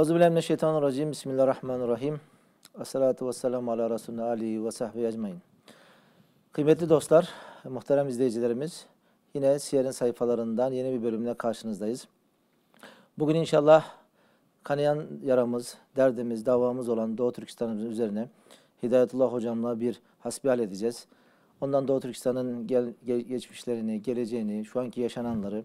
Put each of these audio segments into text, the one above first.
Euzubillahimineşşeytanirracim. Bismillahirrahmanirrahim. Esselatu vesselamu ala Resulüne Ali ve sahbihi ecmain. Kıymetli dostlar, muhterem izleyicilerimiz, yine Siyer'in sayfalarından yeni bir bölümle karşınızdayız. Bugün inşallah kanayan yaramız, derdimiz, davamız olan Doğu Türkistan'ımızın üzerine Hidayetullah hocamla bir hasbihal edeceğiz. Ondan Doğu Türkistan'ın gel, geçmişlerini, geleceğini, şu anki yaşananları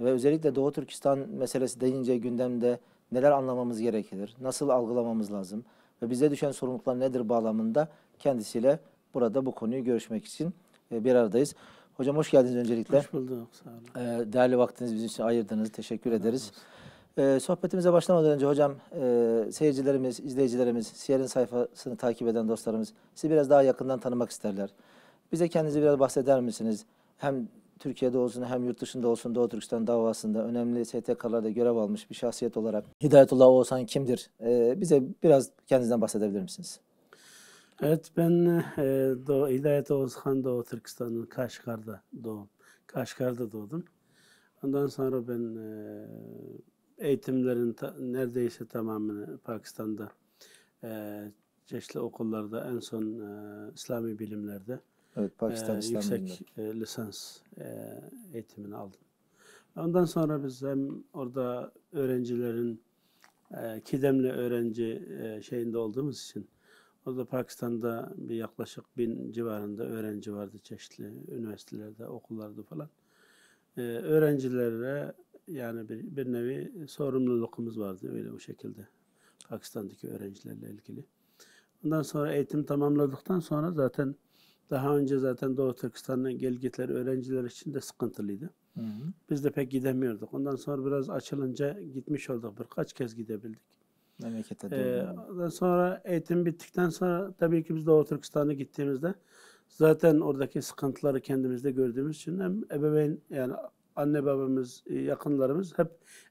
ve özellikle Doğu Türkistan meselesi deyince gündemde neler anlamamız gerekir, nasıl algılamamız lazım ve bize düşen sorumluluklar nedir bağlamında kendisiyle burada bu konuyu görüşmek için e, bir aradayız. Hocam hoş geldiniz öncelikle. Hoş bulduk. Sağ olun. E, değerli vaktinizi bizim için ayırdınız. Teşekkür ederiz. Ee, sohbetimize başlamadan önce hocam e, seyircilerimiz, izleyicilerimiz, Siyer'in sayfasını takip eden dostlarımız sizi biraz daha yakından tanımak isterler. Bize kendinizi biraz bahseder misiniz? Hem Türkiye'de olsun hem yurt dışında olsun Doğu Türkistan davasında önemli STK'larda görev almış bir şahsiyet olarak Hidayetullah Oğuzhan kimdir? E, bize biraz kendinizden bahsedebilir misiniz? Evet ben e, Doğu, Hidayet Oğuzhan Doğu Türkistan'ın Kaşgar'da doğum. Kaşgar'da doğdum. Ondan sonra ben e, eğitimlerin ta, neredeyse tamamını Pakistan'da e, çeşitli okullarda en son e, İslami bilimlerde Evet, Pakistan e, yüksek e, lisans e, eğitimini aldım. Ondan sonra biz hem orada öğrencilerin e, kidemli öğrenci e, şeyinde olduğumuz için orada Pakistan'da bir yaklaşık bin civarında öğrenci vardı çeşitli üniversitelerde, okullarda falan. E, öğrencilere yani bir, bir nevi sorumlulukumuz vardı öyle bu şekilde Pakistan'daki öğrencilerle ilgili. Ondan sonra eğitim tamamladıktan sonra zaten daha önce zaten Doğu Türkistan'dan geldikleri öğrenciler için de sıkıntılıydı. Hı hı. Biz de pek gidemiyorduk. Ondan sonra biraz açılınca gitmiş olduk. Birkaç kez gidebildik. Memlekete ee, ondan sonra eğitim bittikten sonra tabii ki biz Doğu Türkistan'a gittiğimizde zaten oradaki sıkıntıları kendimizde gördüğümüz için hem ebeveyn yani anne babamız, e, yakınlarımız hep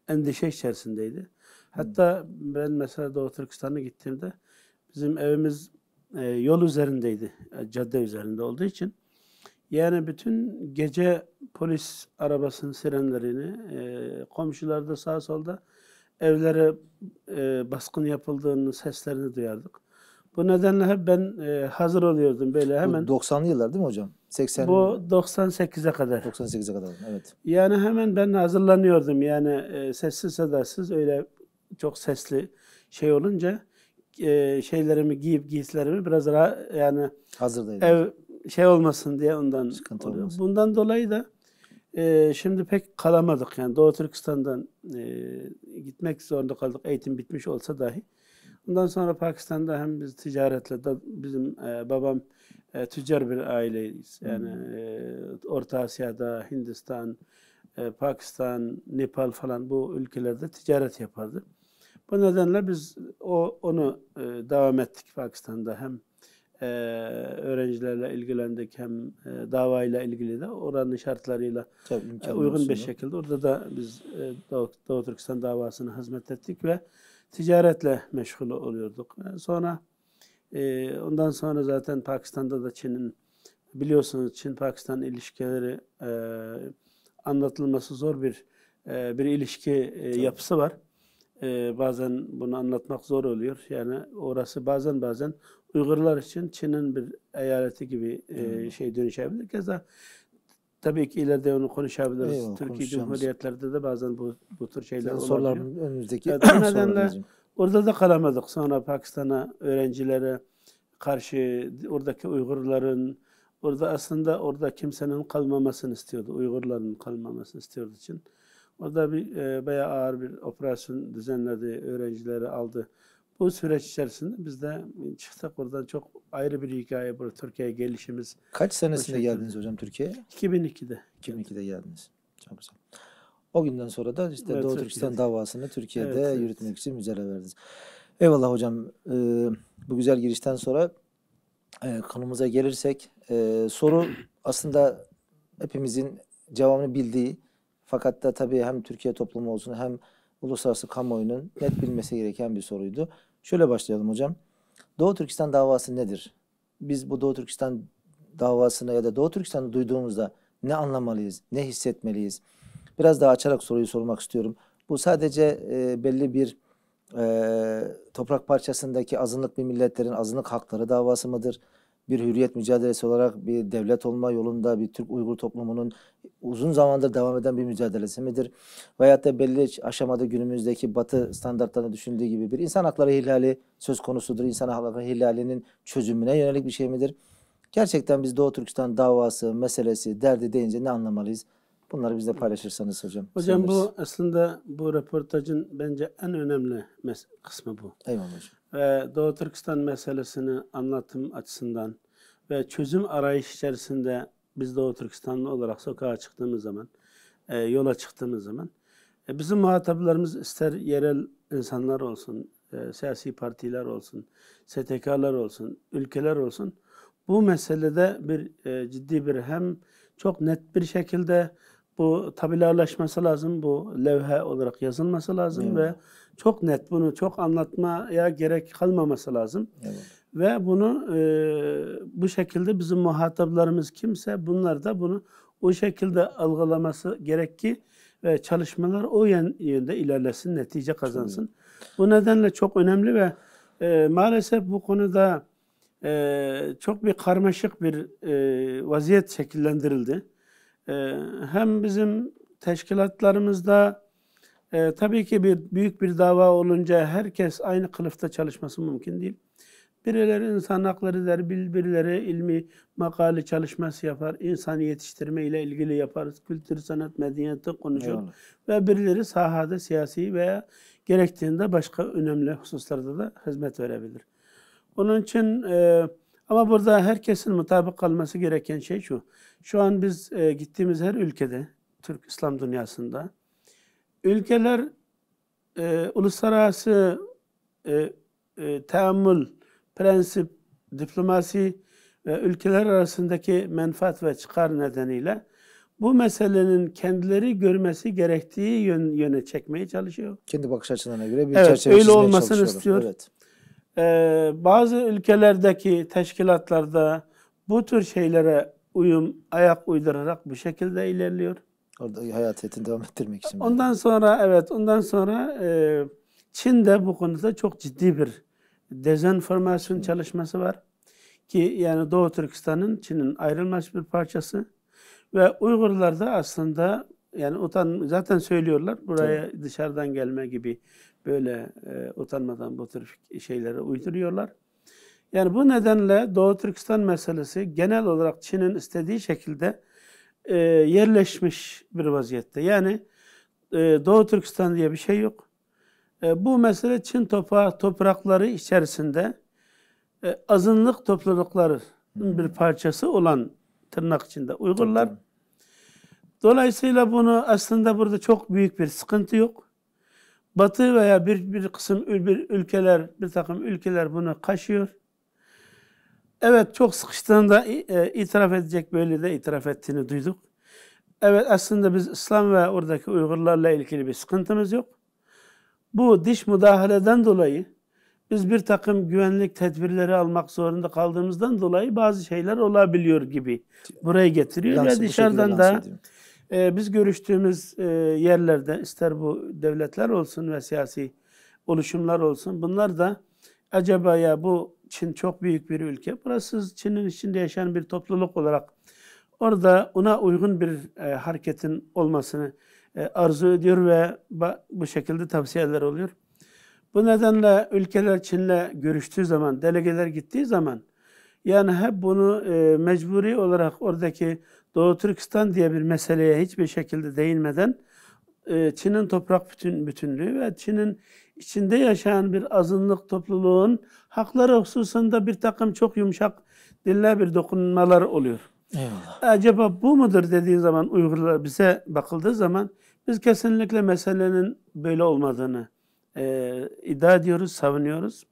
endişe içerisindeydi. Hatta hmm. ben mesela Doğu Türkistan'a gittiğimde bizim evimiz e, yol üzerindeydi. E, cadde üzerinde olduğu için. Yani bütün gece polis arabasının sirenlerini e, komşularda sağ solda evlere e, baskın yapıldığının seslerini duyardık. Bu nedenle hep ben e, hazır oluyordum böyle hemen. Bu 90'lı yıllar değil mi hocam? 80 Bu 98'e kadar. 98'e kadar evet. Yani hemen ben hazırlanıyordum yani e, sessiz sedasız öyle çok sesli şey olunca e, şeylerimi giyip giysilerimi biraz daha yani hazırdaydım. Ev şey olmasın diye ondan Sıkıntı oluyor. Olmasın. Bundan dolayı da e, şimdi pek kalamadık yani Doğu Türkistan'dan e, gitmek zorunda kaldık eğitim bitmiş olsa dahi. bundan sonra Pakistan'da hem biz ticaretle da bizim e, babam e, tüccar bir aileyiz. Yani e, Orta Asya'da, Hindistan, e, Pakistan, Nepal falan bu ülkelerde ticaret yapardı. Bu nedenle biz o onu e, devam ettik Pakistan'da hem e, öğrencilerle ilgilendik hem e, davayla ilgili de oranın şartlarıyla Tabii, e, uygun bir şekilde orada da biz e, Doğu, Doğu Türkistan davasına hizmet ettik ve ticaretle meşgul oluyorduk. E, sonra e, ondan sonra zaten Pakistan'da da Çin'in biliyorsunuz Çin-Pakistan ilişkileri e, anlatılması zor bir e, bir ilişki e, yapısı var e, bazen bunu anlatmak zor oluyor. Yani orası bazen bazen Uygurlar için Çin'in bir eyaleti gibi e, hmm. şey dönüşebilir. Keza tabii ki ileride onu konuşabiliriz. Eyvallah, Türkiye Cumhuriyetlerde de bazen bu, bu tür şeyler yani olabiliyor. Sorular önümüzdeki yani, nedenle orada da kalamadık. Sonra Pakistan'a öğrencilere karşı oradaki Uygurların orada aslında orada kimsenin kalmamasını istiyordu. Uygurların kalmamasını istiyordu için. Orada bir e, bayağı ağır bir operasyon düzenledi, öğrencileri aldı. Bu süreç içerisinde biz de çıktık oradan çok ayrı bir hikaye bu Türkiye'ye gelişimiz. Kaç senesinde geldiniz hocam Türkiye'ye? 2002'de. 2002'de geldiniz. Çok güzel. O günden sonra da işte evet, Doğu Türkistan davasını Türkiye'de evet, evet. yürütmek için mücadele verdiniz. Eyvallah hocam. Ee, bu güzel girişten sonra e, konumuza gelirsek e, soru aslında hepimizin cevabını bildiği fakat da tabii hem Türkiye toplumu olsun hem uluslararası kamuoyunun net bilmesi gereken bir soruydu. Şöyle başlayalım hocam. Doğu Türkistan davası nedir? Biz bu Doğu Türkistan davasını ya da Doğu Türkistan'ı duyduğumuzda ne anlamalıyız, ne hissetmeliyiz? Biraz daha açarak soruyu sormak istiyorum. Bu sadece e, belli bir e, toprak parçasındaki azınlık bir milletlerin azınlık hakları davası mıdır? bir hürriyet mücadelesi olarak bir devlet olma yolunda bir Türk Uygur toplumunun uzun zamandır devam eden bir mücadelesi midir? Veyahut da belli aşamada günümüzdeki batı standartlarını düşündüğü gibi bir insan hakları ihlali söz konusudur. İnsan hakları ihlalinin çözümüne yönelik bir şey midir? Gerçekten biz Doğu Türkistan davası, meselesi, derdi deyince ne anlamalıyız? Bunları bizle paylaşırsanız hocam. Hocam bu aslında bu röportajın bence en önemli kısmı bu. Eyvallah hocam ve Doğu Türkistan meselesini anlatım açısından ve çözüm arayış içerisinde biz Doğu Türkistanlı olarak sokağa çıktığımız zaman, e, yola çıktığımız zaman e, bizim muhataplarımız ister yerel insanlar olsun, e, siyasi partiler olsun, STK'lar olsun, ülkeler olsun bu meselede bir e, ciddi bir hem çok net bir şekilde bu tabelalaşması lazım, bu levhe olarak yazılması lazım evet. ve çok net bunu çok anlatmaya gerek kalmaması lazım. Evet. Ve bunu e, bu şekilde bizim muhataplarımız kimse bunlar da bunu o şekilde algılaması gerek ki ve çalışmalar o yönde ilerlesin, netice kazansın. Tabii. Bu nedenle çok önemli ve e, maalesef bu konuda e, çok bir karmaşık bir e, vaziyet şekillendirildi. E, hem bizim teşkilatlarımızda e, tabii ki bir büyük bir dava olunca herkes aynı kılıfta çalışması mümkün değil. Birileri insan hakları der, birileri ilmi makale çalışması yapar, insan yetiştirme ile ilgili yapar, kültür, sanat, medeniyette konuşur. Eyvallah. Ve birileri sahada siyasi veya gerektiğinde başka önemli hususlarda da hizmet verebilir. Onun için e, ama burada herkesin mutabık kalması gereken şey şu. Şu an biz e, gittiğimiz her ülkede, Türk İslam dünyasında ülkeler e, uluslararası e, e, teammül, prensip, diplomasi ve ülkeler arasındaki menfaat ve çıkar nedeniyle bu meselenin kendileri görmesi gerektiği yön, yöne çekmeye çalışıyor. Kendi bakış açılarına göre bir evet, öyle olmasını istiyor. Evet. Ee, bazı ülkelerdeki teşkilatlarda bu tür şeylere uyum ayak uydurarak bu şekilde ilerliyor. Orada hayatiyetini devam ettirmek için. Ondan sonra evet ondan sonra e, Çin'de bu konuda çok ciddi bir dezenformasyon Hı. çalışması var. Ki yani Doğu Türkistan'ın Çin'in ayrılmaz bir parçası. Ve Uygurlar da aslında yani utan zaten söylüyorlar buraya Tabii. dışarıdan gelme gibi böyle e, utanmadan bu tür şeylere uyduruyorlar. Yani bu nedenle Doğu Türkistan meselesi genel olarak Çin'in istediği şekilde e, yerleşmiş bir vaziyette. Yani e, Doğu Türkistan diye bir şey yok. E, bu mesele Çin topa, toprakları içerisinde e, azınlık toplulukların bir parçası olan tırnak içinde Uygurlar. Dolayısıyla bunu aslında burada çok büyük bir sıkıntı yok. Batı veya bir, bir kısım bir ülkeler, bir takım ülkeler bunu kaşıyor. Evet çok sıkıştığında e, itiraf edecek böyle de itiraf ettiğini duyduk. Evet aslında biz İslam ve oradaki Uygurlarla ilgili bir sıkıntımız yok. Bu diş müdahaleden dolayı biz bir takım güvenlik tedbirleri almak zorunda kaldığımızdan dolayı bazı şeyler olabiliyor gibi buraya getiriyor. Lansı, ve dışarıdan da e, biz görüştüğümüz e, yerlerde ister bu devletler olsun ve siyasi oluşumlar olsun bunlar da acaba ya bu Çin çok büyük bir ülke. Burası Çin'in içinde yaşayan bir topluluk olarak orada ona uygun bir e, hareketin olmasını e, arzu ediyor ve bu şekilde tavsiyeler oluyor. Bu nedenle ülkeler Çin'le görüştüğü zaman, delegeler gittiği zaman yani hep bunu e, mecburi olarak oradaki Doğu Türkistan diye bir meseleye hiçbir şekilde değinmeden e, Çin'in toprak bütün bütünlüğü ve Çin'in içinde yaşayan bir azınlık topluluğun hakları hususunda bir takım çok yumuşak dille bir dokunmalar oluyor. Eyvallah. Acaba bu mudur dediği zaman Uygurlar bize bakıldığı zaman biz kesinlikle meselenin böyle olmadığını e, iddia ediyoruz, savunuyoruz.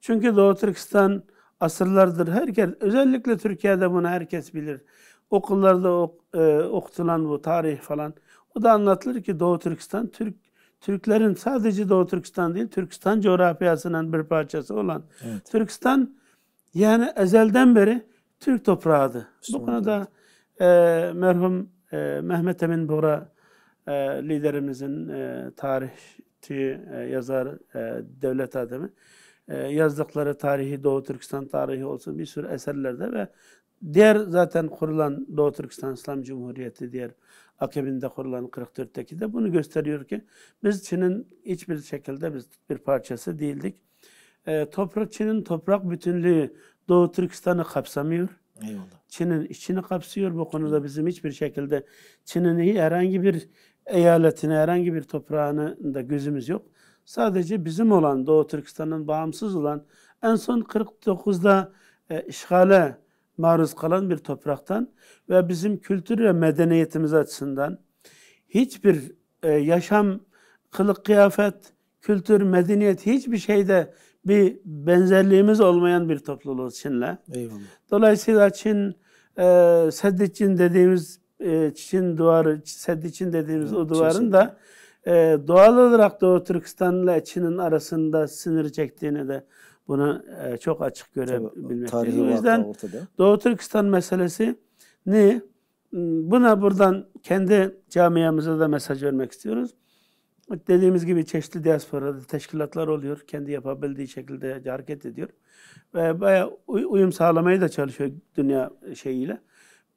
Çünkü Doğu Türkistan asırlardır herkes, özellikle Türkiye'de bunu herkes bilir. Okullarda ok, e, okutulan bu tarih falan. O da anlatılır ki Doğu Türkistan Türk Türklerin sadece Doğu Türkistan değil, Türkistan coğrafyasının bir parçası olan evet. Türkistan yani ezelden beri Türk toprağıydı. Bu konuda e, merhum e, Mehmet Emin Bora e, liderimizin e, tarihçi e, yazar e, devlet adamı e, yazdıkları tarihi Doğu Türkistan tarihi olsun bir sürü eserlerde ve diğer zaten kurulan Doğu Türkistan İslam Cumhuriyeti diğer akabinde kurulan 44'teki de bunu gösteriyor ki biz Çin'in hiçbir şekilde biz bir parçası değildik. E, toprak Çin'in toprak bütünlüğü Doğu Türkistan'ı kapsamıyor. Eyvallah. Çin'in içini kapsıyor. Bu konuda bizim hiçbir şekilde Çin'in herhangi bir eyaletine, herhangi bir toprağını da gözümüz yok. Sadece bizim olan Doğu Türkistan'ın bağımsız olan en son 49'da e, işgale maruz kalan bir topraktan ve bizim kültür ve medeniyetimiz açısından hiçbir e, yaşam, kılık kıyafet, kültür, medeniyet hiçbir şeyde bir benzerliğimiz olmayan bir topluluğuz Çin'le. Eyvallah. Dolayısıyla Çin, e, Seddi Çin dediğimiz e, Çin duvarı, Seddi Çin dediğimiz evet, o duvarın Çin, da e, doğal olarak Doğu Türkistan ile Çin'in arasında sınır çektiğini de bunu e, çok açık görebilmekteyiz. O yüzden ortada. Doğu Türkistan meselesi ne? Hmm, buna buradan kendi camiamıza da mesaj vermek istiyoruz. Dediğimiz gibi çeşitli diasporada teşkilatlar oluyor. Kendi yapabildiği şekilde hareket ediyor. Ve bayağı uyum sağlamayı da çalışıyor dünya şeyiyle.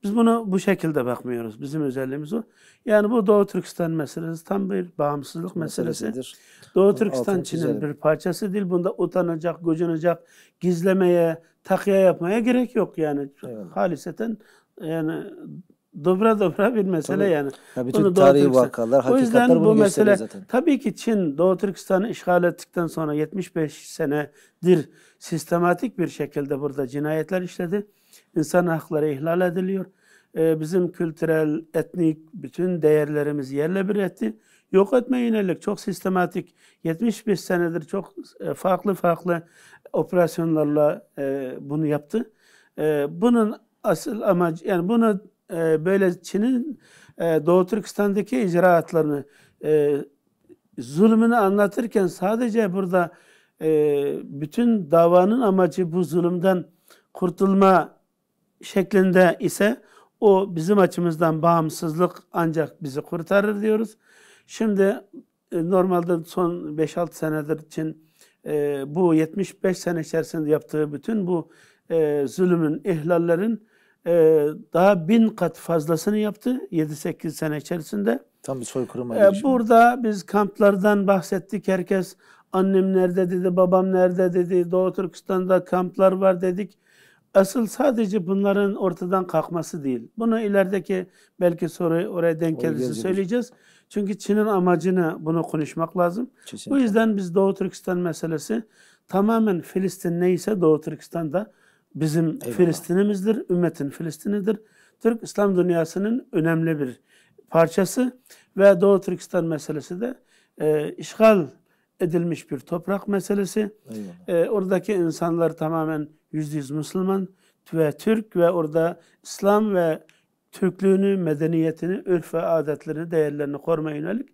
Biz bunu bu şekilde bakmıyoruz. Bizim özelliğimiz o. Yani bu Doğu Türkistan meselesi tam bir bağımsızlık meselesidir. Doğu Türkistan Çin'in bir parçası değil. Bunda utanacak, gocunacak, gizlemeye, takya yapmaya gerek yok yani. Evet. Haliseten yani dobra dobra bir mesele tabii. yani. Ya bütün bunu tarihi Türkistan. vakalar, hakikatler o bunu bu mesele, zaten. Tabii ki Çin Doğu Türkistan'ı işgal ettikten sonra 75 senedir sistematik bir şekilde burada cinayetler işledi insan hakları ihlal ediliyor. E, bizim kültürel, etnik bütün değerlerimiz yerle bir etti. Yok etme yönelik çok sistematik 75 senedir çok e, farklı farklı operasyonlarla e, bunu yaptı. E, bunun asıl amacı yani bunu e, böyle Çin'in e, Doğu Türkistan'daki icraatlarını e, zulmünü anlatırken sadece burada e, bütün davanın amacı bu zulümden kurtulma şeklinde ise o bizim açımızdan bağımsızlık ancak bizi kurtarır diyoruz. Şimdi e, normalde son 5-6 senedir için e, bu 75 sene içerisinde yaptığı bütün bu e, zulümün, ihlallerin daha bin kat fazlasını yaptı 7-8 sene içerisinde. Tam bir soykırıma e, Burada biz kamplardan bahsettik. Herkes annem nerede dedi, babam nerede dedi, Doğu Türkistan'da kamplar var dedik asıl sadece bunların ortadan kalkması değil. Bunu ilerideki belki soru oraya denk gelirse söyleyeceğiz. Çünkü Çin'in amacını bunu konuşmak lazım. Kesinlikle. Bu yüzden biz Doğu Türkistan meselesi tamamen Filistin neyse Doğu Türkistan da bizim Eyvallah. Filistinimizdir, ümmetin Filistinidir. Türk İslam dünyasının önemli bir parçası ve Doğu Türkistan meselesi de e, işgal edilmiş bir toprak meselesi. E, oradaki insanlar tamamen yüzde yüz Müslüman ve Türk ve orada İslam ve Türklüğünü, medeniyetini, örf ve adetlerini, değerlerini korumaya yönelik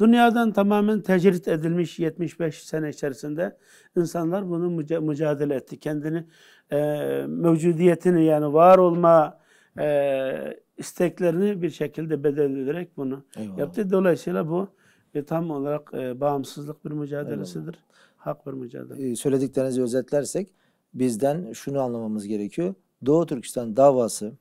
dünyadan tamamen tecrit edilmiş 75 sene içerisinde insanlar bunu müca mücadele etti. Kendini e, mevcudiyetini yani var olma e, isteklerini bir şekilde bedel ederek bunu Eyvallah. yaptı. Dolayısıyla bu e, tam olarak e, bağımsızlık bir mücadelesidir. Eyvallah. Hak bir mücadele. Ee, söylediklerinizi özetlersek bizden şunu anlamamız gerekiyor. Doğu Türkistan davası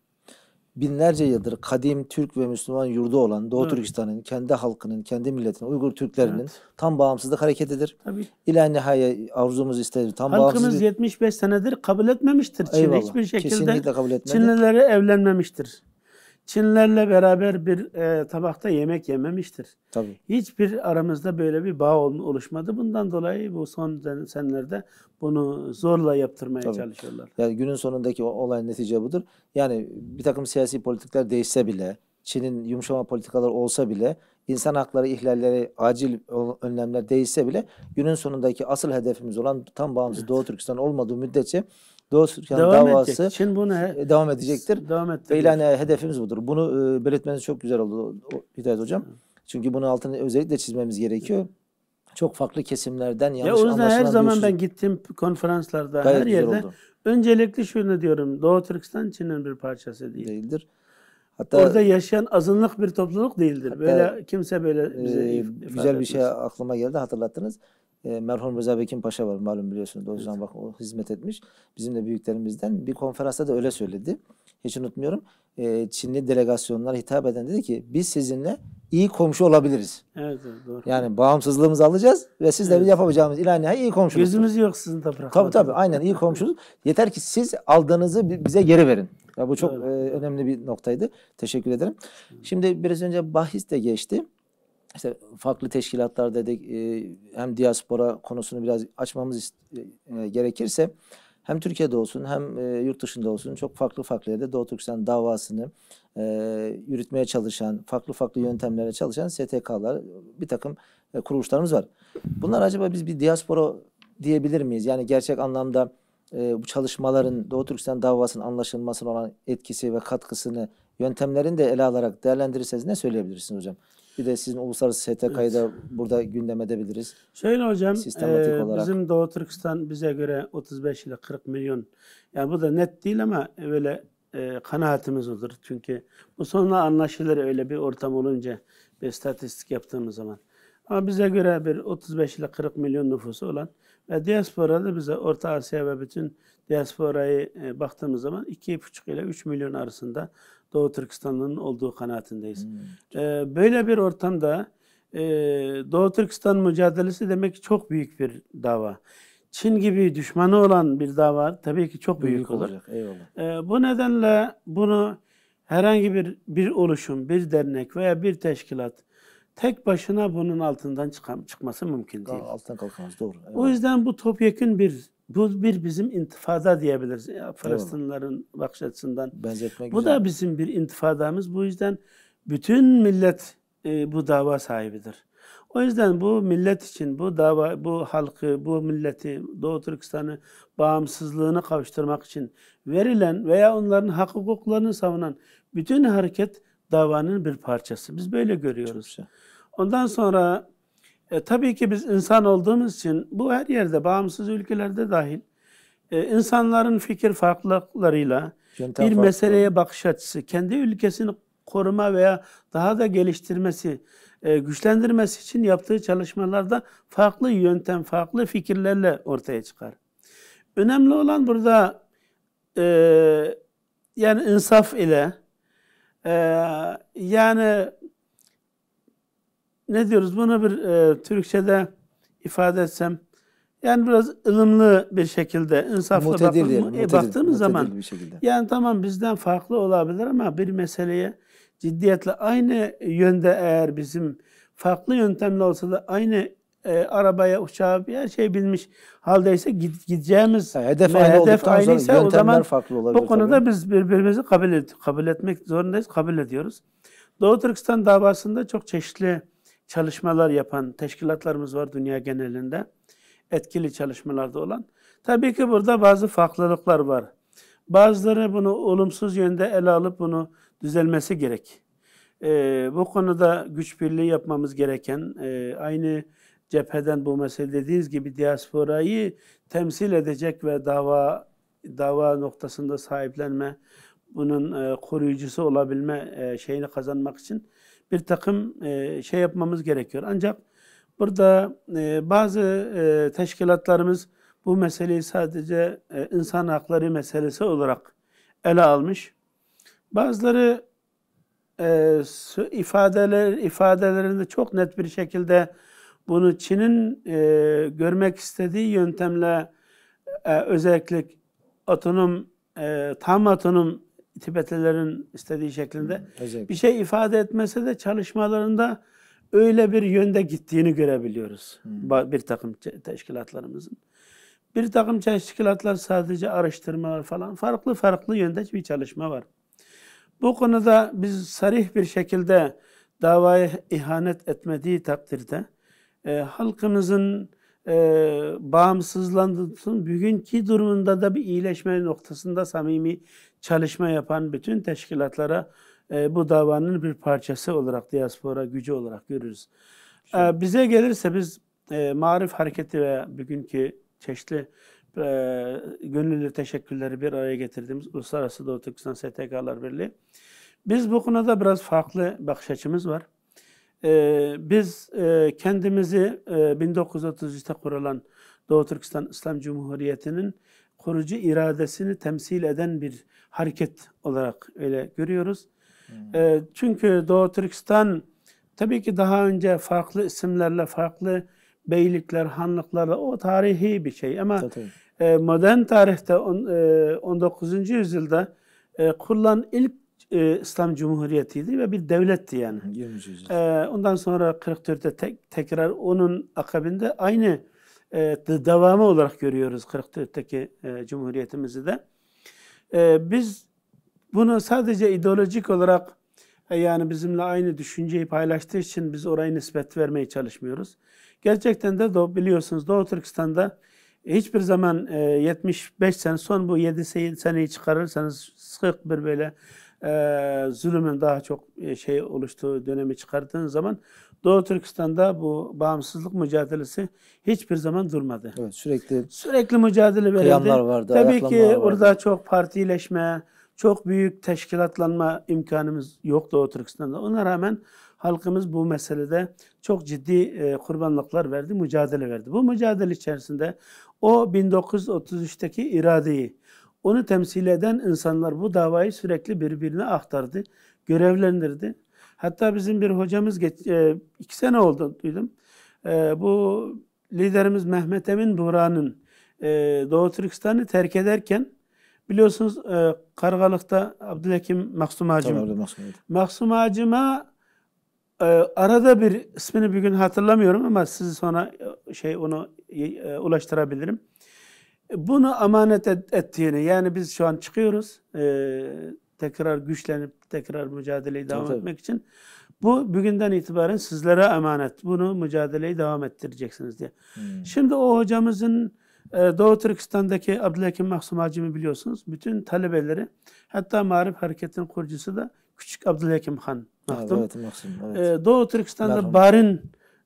binlerce yıldır kadim Türk ve Müslüman yurdu olan Doğu evet. Türkistan'ın kendi halkının, kendi milletinin, Uygur Türklerinin evet. tam bağımsızlık hareketidir. Tabii. İla nihaya arzumuz istedir Tam Halkımız bağımsız 75 senedir kabul etmemiştir Çin. Eyvallah. Hiçbir şekilde Kesinlikle kabul Çinlilere evlenmemiştir. Çinlerle beraber bir e, tabakta yemek yememiştir. Tabii. Hiçbir aramızda böyle bir bağ oluşmadı. Bundan dolayı bu son senelerde bunu zorla yaptırmaya Tabii. çalışıyorlar. Yani günün sonundaki olay netice budur. Yani bir takım siyasi politikler değişse bile, Çin'in yumuşama politikaları olsa bile, insan hakları ihlalleri, acil önlemler değişse bile günün sonundaki asıl hedefimiz olan tam bağımsız evet. Doğu Türkistan olmadığı müddetçe Doğu devam davası edecek. Şimdi bunu he, e, devam edecektir. Devam edecektir. Ve yani hedefimiz budur. Bunu e, belirtmeniz çok güzel oldu Hidayet Hocam. Çünkü bunun altını özellikle çizmemiz gerekiyor. Çok farklı kesimlerden yanlış anlaşılan Ya o yüzden her zaman ben gittim konferanslarda Gayet her yerde. Oldu. Öncelikli şunu diyorum. Doğu Türkistan Çin'in bir parçası değil. değildir. Hatta orada yaşayan azınlık bir topluluk değildir. böyle kimse böyle bize e, güzel bir şey etmez. şey aklıma geldi hatırlattınız e, merhum Rıza Bekim Paşa var malum biliyorsunuz. O yüzden bak o hizmet etmiş. Bizim de büyüklerimizden. Bir konferansta da öyle söyledi. Hiç unutmuyorum. E, Çinli delegasyonlar hitap eden dedi ki biz sizinle iyi komşu olabiliriz. Evet, evet doğru. Yani bağımsızlığımızı alacağız ve sizle evet. yapabileceğimiz ilan iyi komşu. Gözümüz yok sizin topraklarda. Tabii tabii aynen iyi komşuluk. Yeter ki siz aldığınızı bize geri verin. Ya bu çok evet. e, önemli bir noktaydı. Teşekkür ederim. Şimdi biraz önce bahis de geçti işte farklı teşkilatlar dedik e, hem diaspora konusunu biraz açmamız e, e, gerekirse hem Türkiye'de olsun hem yurt dışında olsun çok farklı farklı yerde Doğu Türkistan davasını yürütmeye çalışan, farklı farklı yöntemlere çalışan STK'lar, bir takım kuruluşlarımız var. Bunlar acaba biz bir diaspora diyebilir miyiz? Yani gerçek anlamda bu çalışmaların Doğu Türkistan davasının anlaşılmasına olan etkisi ve katkısını yöntemlerini de ele alarak değerlendirirseniz ne söyleyebilirsiniz hocam? Bir de sizin uluslararası STK'yı da burada gündem edebiliriz. Şöyle hocam, Sistematik e, olarak. bizim Doğu Türkistan bize göre 35 ile 40 milyon. Yani bu da net değil ama böyle e, kanaatimiz olur. Çünkü bu sonuna anlaşılır öyle bir ortam olunca bir istatistik yaptığımız zaman. Ama bize göre bir 35 ile 40 milyon nüfusu olan ve diaspora da bize Orta Asya ve bütün diasporayı e, baktığımız zaman 2,5 ile 3 milyon arasında Doğu Türkistan'ın olduğu kanaatindeyiz. Hmm. Ee, böyle bir ortamda e, Doğu Türkistan mücadelesi demek çok büyük bir dava. Çin gibi düşmanı olan bir dava tabii ki çok büyük, büyük olur. Olacak, ee, bu nedenle bunu herhangi bir bir oluşum, bir dernek veya bir teşkilat tek başına bunun altından çıkan, çıkması mümkün değil. Alttan kalkamaz doğru. Evet. O yüzden bu topyekün bir bu bir bizim intifada diyebiliriz ya, Filistinlerin bakış açısından. Benzetmek bu güzel. da bizim bir intifadamız. Bu yüzden bütün millet e, bu dava sahibidir. O yüzden bu millet için, bu dava, bu halkı, bu milleti, Doğu Türkistan'ı bağımsızlığını kavuşturmak için verilen veya onların hak hukuklarını savunan bütün hareket davanın bir parçası. Biz böyle görüyoruz. Ondan sonra e, tabii ki biz insan olduğumuz için bu her yerde, bağımsız ülkelerde dahil e, insanların fikir farklılıklarıyla Yöntem bir farklı. meseleye bakış açısı, kendi ülkesini koruma veya daha da geliştirmesi, e, güçlendirmesi için yaptığı çalışmalarda farklı yöntem, farklı fikirlerle ortaya çıkar. Önemli olan burada e, yani insaf ile e, yani ne diyoruz buna bir e, Türkçe'de ifade etsem yani biraz ılımlı bir şekilde insafla mutedil bakın, diyelim, e, baktığımız zaman bir şekilde. yani tamam bizden farklı olabilir ama bir meseleye ciddiyetle aynı yönde eğer bizim farklı yöntemle olsa da aynı e, arabaya, uçağa her şey bilmiş haldeyse gideceğimiz yani hedef aynı hedef aynıysa o zaman farklı olabilir, bu konuda tabii. biz birbirimizi kabul, et, kabul etmek zorundayız, kabul ediyoruz. Doğu Türkistan davasında çok çeşitli çalışmalar yapan teşkilatlarımız var dünya genelinde. Etkili çalışmalarda olan. Tabii ki burada bazı farklılıklar var. Bazıları bunu olumsuz yönde ele alıp bunu düzelmesi gerek. Ee, bu konuda güç birliği yapmamız gereken, e, aynı cepheden bu mesele dediğiniz gibi diasporayı temsil edecek ve dava dava noktasında sahiplenme, bunun e, koruyucusu olabilme e, şeyini kazanmak için bir takım e, şey yapmamız gerekiyor. Ancak burada e, bazı e, teşkilatlarımız bu meseleyi sadece insan hakları meselesi olarak ele almış. Bazıları ifadeler ifadelerinde çok net bir şekilde bunu Çin'in görmek istediği yöntemle özellikle otonom tam otonom Tibetlilerin istediği şeklinde Özellikle. bir şey ifade etmese de çalışmalarında öyle bir yönde gittiğini görebiliyoruz. Hmm. Bir takım teşkilatlarımızın. Bir takım teşkilatlar sadece araştırmalar falan farklı farklı yönde bir çalışma var. Bu konuda biz sarih bir şekilde davaya ihanet etmediği takdirde e, halkımızın e, bağımsızlandığının bugünkü durumunda da bir iyileşme noktasında samimi çalışma yapan bütün teşkilatlara e, bu davanın bir parçası olarak, diaspora gücü olarak görürüz. E, bize gelirse biz e, Marif Hareketi ve bugünkü çeşitli e, gönüllü teşekkürleri bir araya getirdiğimiz Uluslararası Doğu Türkistan STK'lar Birliği. Biz bu konuda biraz farklı bakış açımız var. E, biz e, kendimizi e, 1933'te kurulan Doğu Türkistan İslam Cumhuriyeti'nin kurucu iradesini temsil eden bir hareket olarak öyle görüyoruz. E, çünkü Doğu Türkistan tabii ki daha önce farklı isimlerle, farklı beylikler, hanlıklarla o tarihi bir şey ama e, modern tarihte on, e, 19. yüzyılda e, kurulan ilk e, İslam Cumhuriyeti'ydi ve bir devletti yani. 20. E, ondan sonra 44'te tek, tekrar onun akabinde aynı e, devamı olarak görüyoruz 44'teki e, cumhuriyetimizi de. E, biz bunu sadece ideolojik olarak e, yani bizimle aynı düşünceyi paylaştığı için biz oraya nispet vermeye çalışmıyoruz. Gerçekten de Do biliyorsunuz Doğu Türkistan'da hiçbir zaman e, 75 sene son bu 7 seneyi çıkarırsanız sık bir böyle e, zulümün daha çok e, şey oluştuğu dönemi çıkardığın zaman Doğu Türkistan'da bu bağımsızlık mücadelesi hiçbir zaman durmadı. Evet, sürekli sürekli mücadele verildi. Kıyamlar vardı, Tabii ki vardı. orada çok partileşme, çok büyük teşkilatlanma imkanımız yok Doğu Türkistan'da. Ona rağmen halkımız bu meselede çok ciddi e, kurbanlıklar verdi, mücadele verdi. Bu mücadele içerisinde o 1933'teki iradeyi, onu temsil eden insanlar bu davayı sürekli birbirine aktardı, görevlendirdi. Hatta bizim bir hocamız geç, e, iki sene oldu duydum. E, bu liderimiz Mehmet Emin Buran'ın e, Doğu Türkistan'ı terk ederken biliyorsunuz e, Kargalık'ta Abdülhakim Maksum Hacım. Tabii, Maksum, evet. Maksum Hacım'a e, arada bir ismini bir gün hatırlamıyorum ama sizi sonra e, şey onu e, ulaştırabilirim. Bunu amanet et, ettiğini yani biz şu an çıkıyoruz. E, tekrar güçlenip tekrar mücadeleyi devam tabii, etmek tabii. için bu bugünden itibaren sizlere emanet. Bunu mücadeleyi devam ettireceksiniz diye. Hmm. Şimdi o hocamızın e, Doğu Türkistan'daki Abdülhakim Mahsum Hacim'i biliyorsunuz. Bütün talebeleri hatta Marif Hareketi'nin kurucusu da Küçük Abdülhakim Han Mahsum. Evet, Mahsum evet. E, Doğu Türkistan'da Merhum. Barin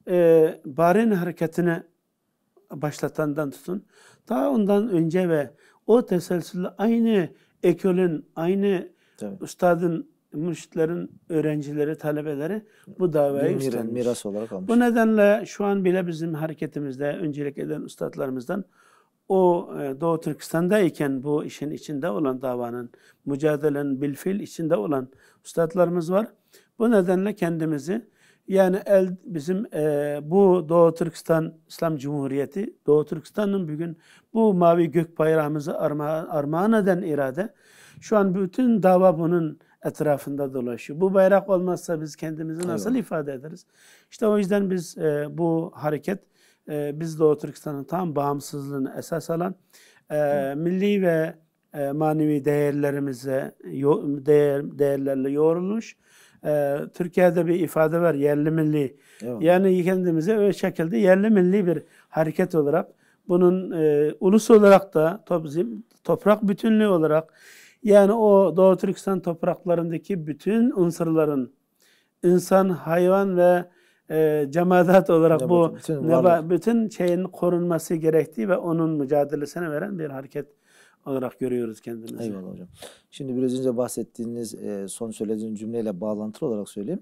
e, Barin Hareketi'ni başlatandan tutun. daha ondan önce ve o teselsülle aynı ekolün, aynı Tabii. Üstadın, mürşitlerin öğrencileri, talebeleri bu davayı Dün üstlenmiş. Miras olarak almış. Bu nedenle şu an bile bizim hareketimizde öncelik eden üstadlarımızdan o e, Doğu Türkistan'dayken bu işin içinde olan davanın, mücadelenin bilfil içinde olan üstadlarımız var. Bu nedenle kendimizi yani el bizim e, bu Doğu Türkistan İslam Cumhuriyeti, Doğu Türkistan'ın bugün bu mavi gök bayrağımızı arma, armağan eden irade şu an bütün dava bunun etrafında dolaşıyor. Bu bayrak olmazsa biz kendimizi nasıl Eyvallah. ifade ederiz? İşte o yüzden biz e, bu hareket e, biz Doğu Türkistan'ın tam bağımsızlığını esas alan e, milli ve e, manevi değerlerimize yo, değer, değerlerle yoğrulmuş. E, Türkiye'de bir ifade var yerli milli. Eyvallah. Yani kendimize öyle şekilde yerli milli bir hareket olarak bunun e, ulus olarak da top, toprak bütünlüğü olarak yani o Doğu Türkistan topraklarındaki bütün unsurların insan, hayvan ve e, cemaat olarak nebat, bu bütün, neba, bütün şeyin korunması gerektiği ve onun mücadelesine veren bir hareket olarak görüyoruz kendimizi. Eyvallah hocam. Şimdi biraz önce bahsettiğiniz, e, son söylediğiniz cümleyle bağlantılı olarak söyleyeyim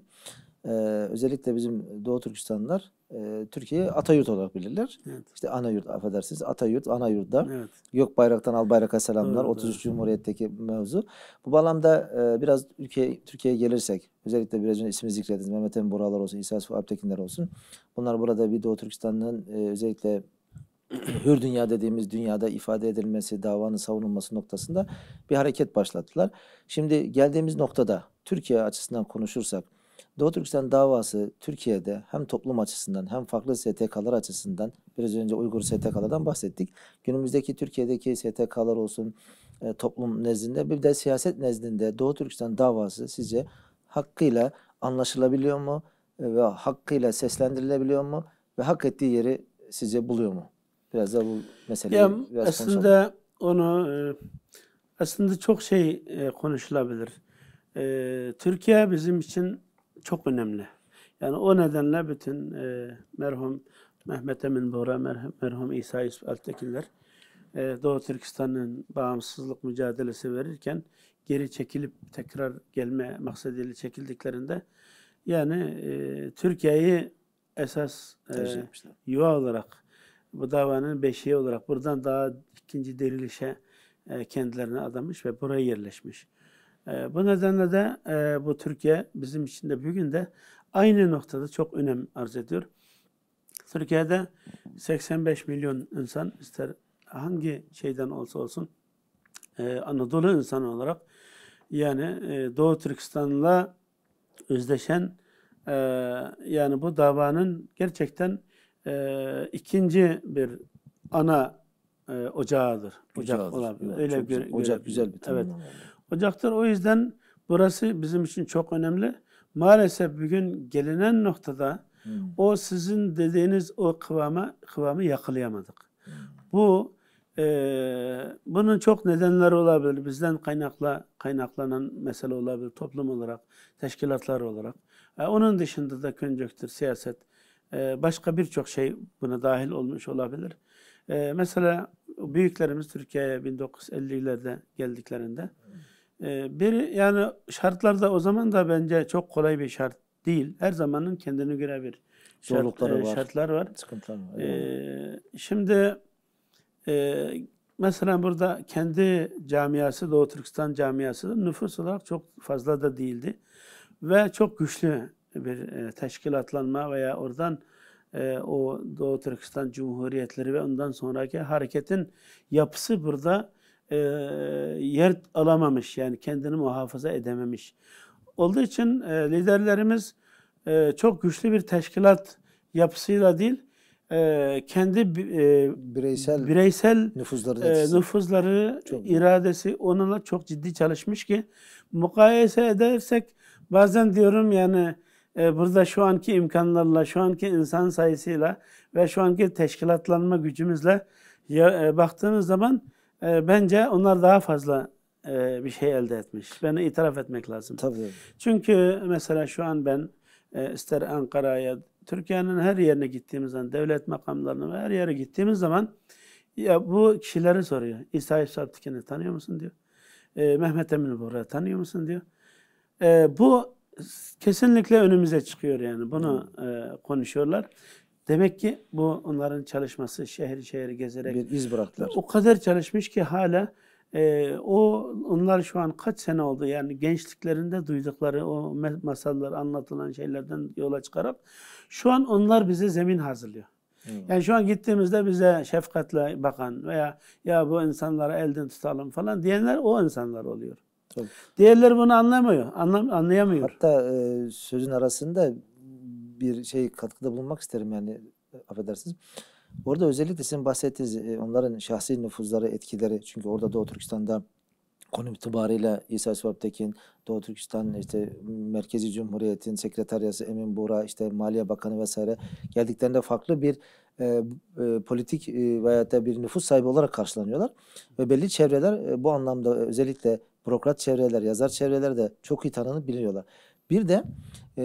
e, özellikle bizim Doğu Türkistanlılar e, Türkiye'yi Atayurt olarak bilirler. Evet. İşte ana yurt affedersiniz. Atayurt, ana yurda. Evet. Yok bayraktan al bayraka selamlar. Doğru, 33 evet. Cumhuriyet'teki mevzu. Bu bağlamda e, biraz ülke Türkiye'ye gelirsek özellikle biraz önce ismi zikrettiniz. Mehmet Emin Buralar olsun, İsa Sıfı Alptekinler olsun. Bunlar burada bir Doğu Türkistan'ın e, özellikle hür dünya dediğimiz dünyada ifade edilmesi, davanın savunulması noktasında bir hareket başlattılar. Şimdi geldiğimiz noktada Türkiye açısından konuşursak Doğu Türkistan davası Türkiye'de hem toplum açısından hem farklı STK'lar açısından biraz önce Uygur STK'lardan bahsettik. Günümüzdeki Türkiye'deki STK'lar olsun e, toplum nezdinde bir de siyaset nezdinde Doğu Türkistan davası sizce hakkıyla anlaşılabiliyor mu e, ve hakkıyla seslendirilebiliyor mu ve hak ettiği yeri sizce buluyor mu? Biraz da bu meseleyi ya, biraz aslında konuşalım. onu e, aslında çok şey e, konuşulabilir. Türkiye bizim için çok önemli. Yani o nedenle bütün e, merhum Mehmet Emin Bora, merhum İsa Yusuf Altekinler e, Doğu Türkistan'ın bağımsızlık mücadelesi verirken geri çekilip tekrar gelme maksadıyla çekildiklerinde yani e, Türkiye'yi esas e, yuva olarak bu davanın beşiği olarak buradan daha ikinci dirilişe e, kendilerine adamış ve buraya yerleşmiş. Ee, bu nedenle de e, bu Türkiye bizim için de bugün de aynı noktada çok önem arz ediyor. Türkiye'de 85 milyon insan ister hangi şeyden olsa olsun e, Anadolu insanı olarak yani e, Doğu Türkistan'la özdeşen e, yani bu davanın gerçekten e, ikinci bir ana e, ocağıdır. Ocak olabilir. Evet, Öyle bir, güzel. Ocak güzel bir tanım. Evet. Yani olacaktır. O yüzden burası bizim için çok önemli. Maalesef bugün gelinen noktada hmm. o sizin dediğiniz o kıvama kıvamı yakalayamadık. Hmm. Bu e, bunun çok nedenleri olabilir. Bizden kaynakla kaynaklanan mesele olabilir toplum olarak, teşkilatlar olarak. E, onun dışında da konjöktür, siyaset, e, başka birçok şey buna dahil olmuş olabilir. E, mesela büyüklerimiz Türkiye'ye 1950'lerde geldiklerinde hmm. Ee, biri yani şartlar da o zaman da bence çok kolay bir şart değil. Her zamanın kendine göre bir şart, zorlukları e, var. Şartlar var. Sıkıntılar var. Ee, şimdi e, mesela burada kendi camiası Doğu Türkistan camiası nüfus olarak çok fazla da değildi. Ve çok güçlü bir e, teşkilatlanma veya oradan e, o Doğu Türkistan Cumhuriyetleri ve ondan sonraki hareketin yapısı burada e, yer alamamış yani kendini muhafaza edememiş. Olduğu için e, liderlerimiz e, çok güçlü bir teşkilat yapısıyla değil e, kendi e, bireysel bireysel nüfuzları, e, nüfuzları çok iradesi onunla çok ciddi çalışmış ki mukayese edersek bazen diyorum yani e, burada şu anki imkanlarla, şu anki insan sayısıyla ve şu anki teşkilatlanma gücümüzle ya, e, baktığımız zaman e, bence onlar daha fazla e, bir şey elde etmiş. Ben itiraf etmek lazım. Tabii. Çünkü mesela şu an ben e, ister Ankara'ya, Türkiye'nin her yerine gittiğimiz zaman, devlet makamlarına her yere gittiğimiz zaman ya bu kişileri soruyor. İsa Aleyhisselatü'nü tanıyor musun diyor. E, Mehmet Emin Buğra'yı tanıyor musun diyor. E, bu kesinlikle önümüze çıkıyor yani. Bunu e, konuşuyorlar. Demek ki bu onların çalışması şehir şehir gezerek bir iz bıraktılar. O kadar çalışmış ki hala e, o onlar şu an kaç sene oldu yani gençliklerinde duydukları o masallar anlatılan şeylerden yola çıkarak şu an onlar bize zemin hazırlıyor. Hmm. Yani şu an gittiğimizde bize şefkatle bakan veya ya bu insanlara elden tutalım falan diyenler o insanlar oluyor. Tabii. Diğerleri bunu anlamıyor, anlam anlayamıyor. Hatta e, sözün arasında bir şey katkıda bulunmak isterim yani e, affedersiniz. Orada özellikle sizin bahsettiğiniz e, onların şahsi nüfuzları, etkileri çünkü orada Doğu Türkistan'da konu itibarıyla İsa Aleyhisselam Doğu Türkistan işte Merkezi Cumhuriyet'in sekreteryası Emin Bora, işte Maliye Bakanı vesaire geldiklerinde farklı bir e, e, politik e, veya da bir nüfus sahibi olarak karşılanıyorlar. Ve belli çevreler e, bu anlamda özellikle bürokrat çevreler, yazar çevreler de çok iyi tanınıp biliniyorlar. Bir de e,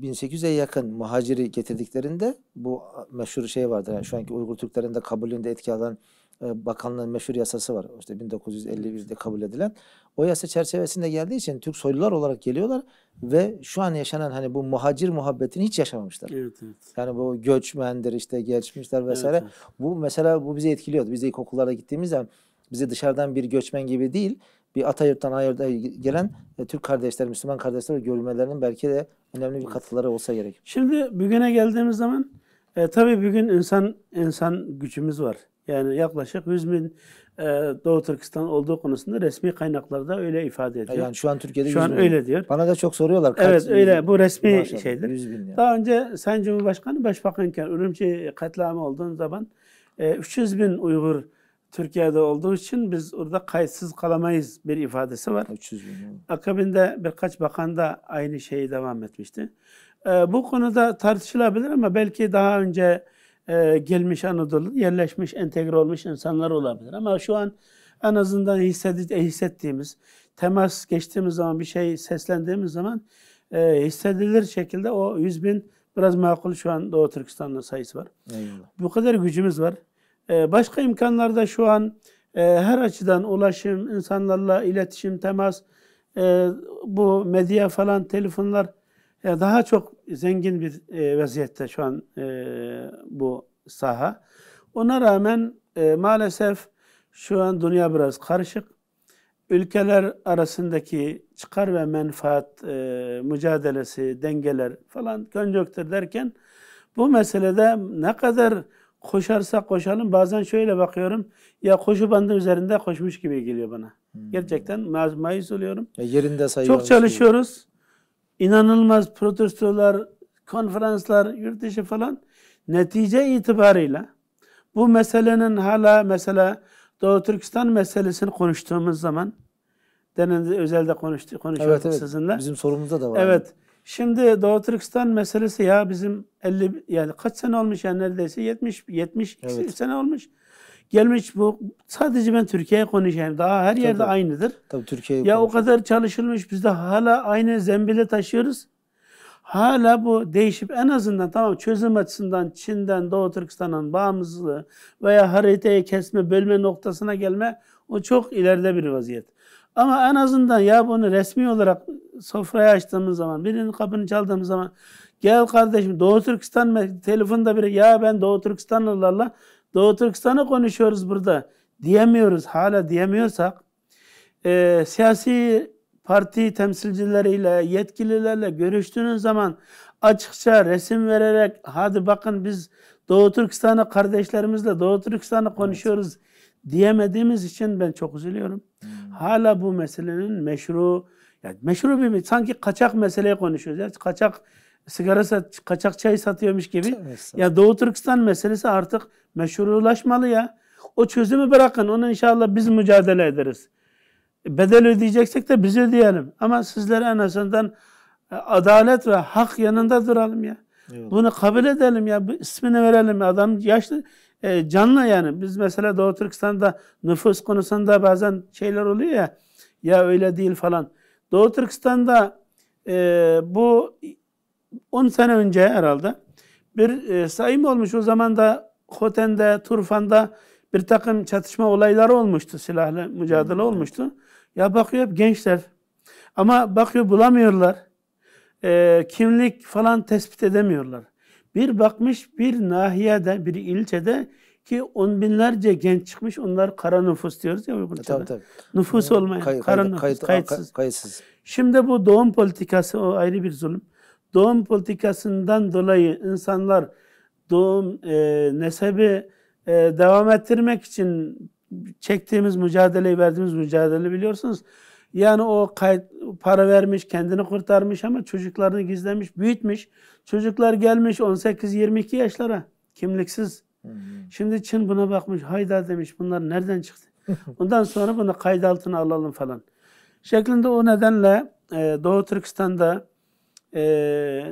1800'e yakın muhaciri getirdiklerinde bu meşhur şey vardır. Yani şu anki Uygur Türklerin de kabulünde etki alan e, bakanlığın meşhur yasası var. İşte 1951'de kabul edilen. O yasa çerçevesinde geldiği için Türk soylular olarak geliyorlar ve şu an yaşanan hani bu muhacir muhabbetini hiç yaşamamışlar. Evet, evet. Yani bu göçmendir işte geçmişler vesaire. Evet, evet. Bu mesela bu bizi etkiliyordu. Biz de ilkokullarda gittiğimiz zaman bize dışarıdan bir göçmen gibi değil bir ata yırttan ayırda gelen e, Türk kardeşler, Müslüman kardeşler görülmelerinin belki de önemli bir katıları olsa gerek. Şimdi bugüne geldiğimiz zaman e, tabii bugün insan insan gücümüz var. Yani yaklaşık 100 bin e, Doğu Türkistan olduğu konusunda resmi kaynaklarda öyle ifade ediyor. Yani şu an Türkiye'de şu an milyon. öyle diyor. Bana da çok soruyorlar. Kaç evet öyle bu resmi maşallah, şeydir. 100 bin yani. Daha önce Sayın Cumhurbaşkanı Başbakanken Ürümçi katliamı olduğu zaman e, 300 bin Uygur Türkiye'de olduğu için biz orada kayıtsız kalamayız bir ifadesi var. 300 bin. Akabinde birkaç bakan da aynı şeyi devam etmişti. Ee, bu konuda tartışılabilir ama belki daha önce e, gelmiş Anadolu, yerleşmiş, entegre olmuş insanlar olabilir. Ama şu an en azından hissettiğimiz, temas geçtiğimiz zaman bir şey seslendiğimiz zaman e, hissedilir şekilde o 100 bin biraz makul şu an Doğu Türkistan'da sayısı var. Eyvallah. Bu kadar gücümüz var. Ee, başka imkanlarda şu an e, her açıdan ulaşım, insanlarla iletişim, temas, e, bu medya falan, telefonlar daha çok zengin bir e, vaziyette şu an bu saha. Ona rağmen maalesef şu an dünya biraz karışık. Ülkeler arasındaki çıkar ve menfaat mücadelesi, dengeler falan konjöktür derken bu meselede ne kadar koşarsak koşalım bazen şöyle bakıyorum ya koşu bandı üzerinde koşmuş gibi geliyor bana. Hmm. Gerçekten ma maiz oluyorum. Ya e, yerinde sayıyoruz. Çok çalışıyoruz. Gibi. İnanılmaz protestolar, konferanslar, yurt dışı falan. Netice itibarıyla bu meselenin hala mesela Doğu Türkistan meselesini konuştuğumuz zaman denendi özelde konuştu, konuşuyorduk evet, evet. sizinle. Bizim sorumuzda da var. Evet. Şimdi Doğu Türkistan meselesi ya bizim 50 yani kaç sene olmuş yani neredeyse 70 70 evet. sene olmuş. Gelmiş bu sadece ben Türkiye'ye konuşayım. Daha her tabii, yerde aynıdır. Tabii Türkiye. Ya konuşalım. o kadar çalışılmış biz de hala aynı zembile taşıyoruz. Hala bu değişip en azından tamam çözüm açısından Çin'den, Doğu Türkistan'ın bağımsızlığı veya haritayı kesme, bölme noktasına gelme o çok ileride bir vaziyet. Ama en azından ya bunu resmi olarak sofraya açtığımız zaman, birinin kapını çaldığımız zaman gel kardeşim Doğu Türkistan telefonda biri ya ben Doğu Türkistanlılarla Doğu Türkistan'ı konuşuyoruz burada diyemiyoruz. Hala diyemiyorsak e, siyasi parti temsilcileriyle, yetkililerle görüştüğünüz zaman açıkça resim vererek hadi bakın biz Doğu Türkistan'ı kardeşlerimizle Doğu Türkistan'ı konuşuyoruz diyemediğimiz için ben çok üzülüyorum. Hmm. Hala bu meselenin meşru, yani meşru bir sanki kaçak meseleyi konuşuyoruz. ya, kaçak sigara sat, kaçak çay satıyormuş gibi. ya Doğu Türkistan meselesi artık meşrulaşmalı ya. O çözümü bırakın. Onu inşallah biz mücadele ederiz. Bedel ödeyeceksek de biz ödeyelim. Ama sizlere en azından e, adalet ve hak yanında duralım ya. Evet. Bunu kabul edelim ya. Bu ismini verelim ya. Adam yaşlı e, canlı yani. Biz mesela Doğu Türkistan'da nüfus konusunda bazen şeyler oluyor ya, ya öyle değil falan. Doğu Türkistan'da e, bu 10 sene önce herhalde bir e, sayım olmuş. O zaman da Hoten'de, Turfan'da bir takım çatışma olayları olmuştu. Silahlı mücadele hmm. olmuştu. Ya bakıyor hep gençler. Ama bakıyor bulamıyorlar. E, kimlik falan tespit edemiyorlar. Bir bakmış bir nahiyede, bir ilçede ki on binlerce genç çıkmış. Onlar kara nüfus diyoruz ya burada. E, tabii, tabii. Nüfus olmayan, kay, kara kay, nüfus, kayıt, kayıtsız. kayıtsız. Şimdi bu doğum politikası o ayrı bir zulüm. Doğum politikasından dolayı insanlar doğum e, nesebi e, devam ettirmek için çektiğimiz mücadeleyi, verdiğimiz mücadele biliyorsunuz yani o kayıt, para vermiş, kendini kurtarmış ama çocuklarını gizlemiş, büyütmüş. Çocuklar gelmiş 18-22 yaşlara kimliksiz. Hı hı. Şimdi Çin buna bakmış, hayda demiş bunlar nereden çıktı? Ondan sonra bunu kayıt altına alalım falan. Şeklinde o nedenle e, Doğu Türkistan'da e,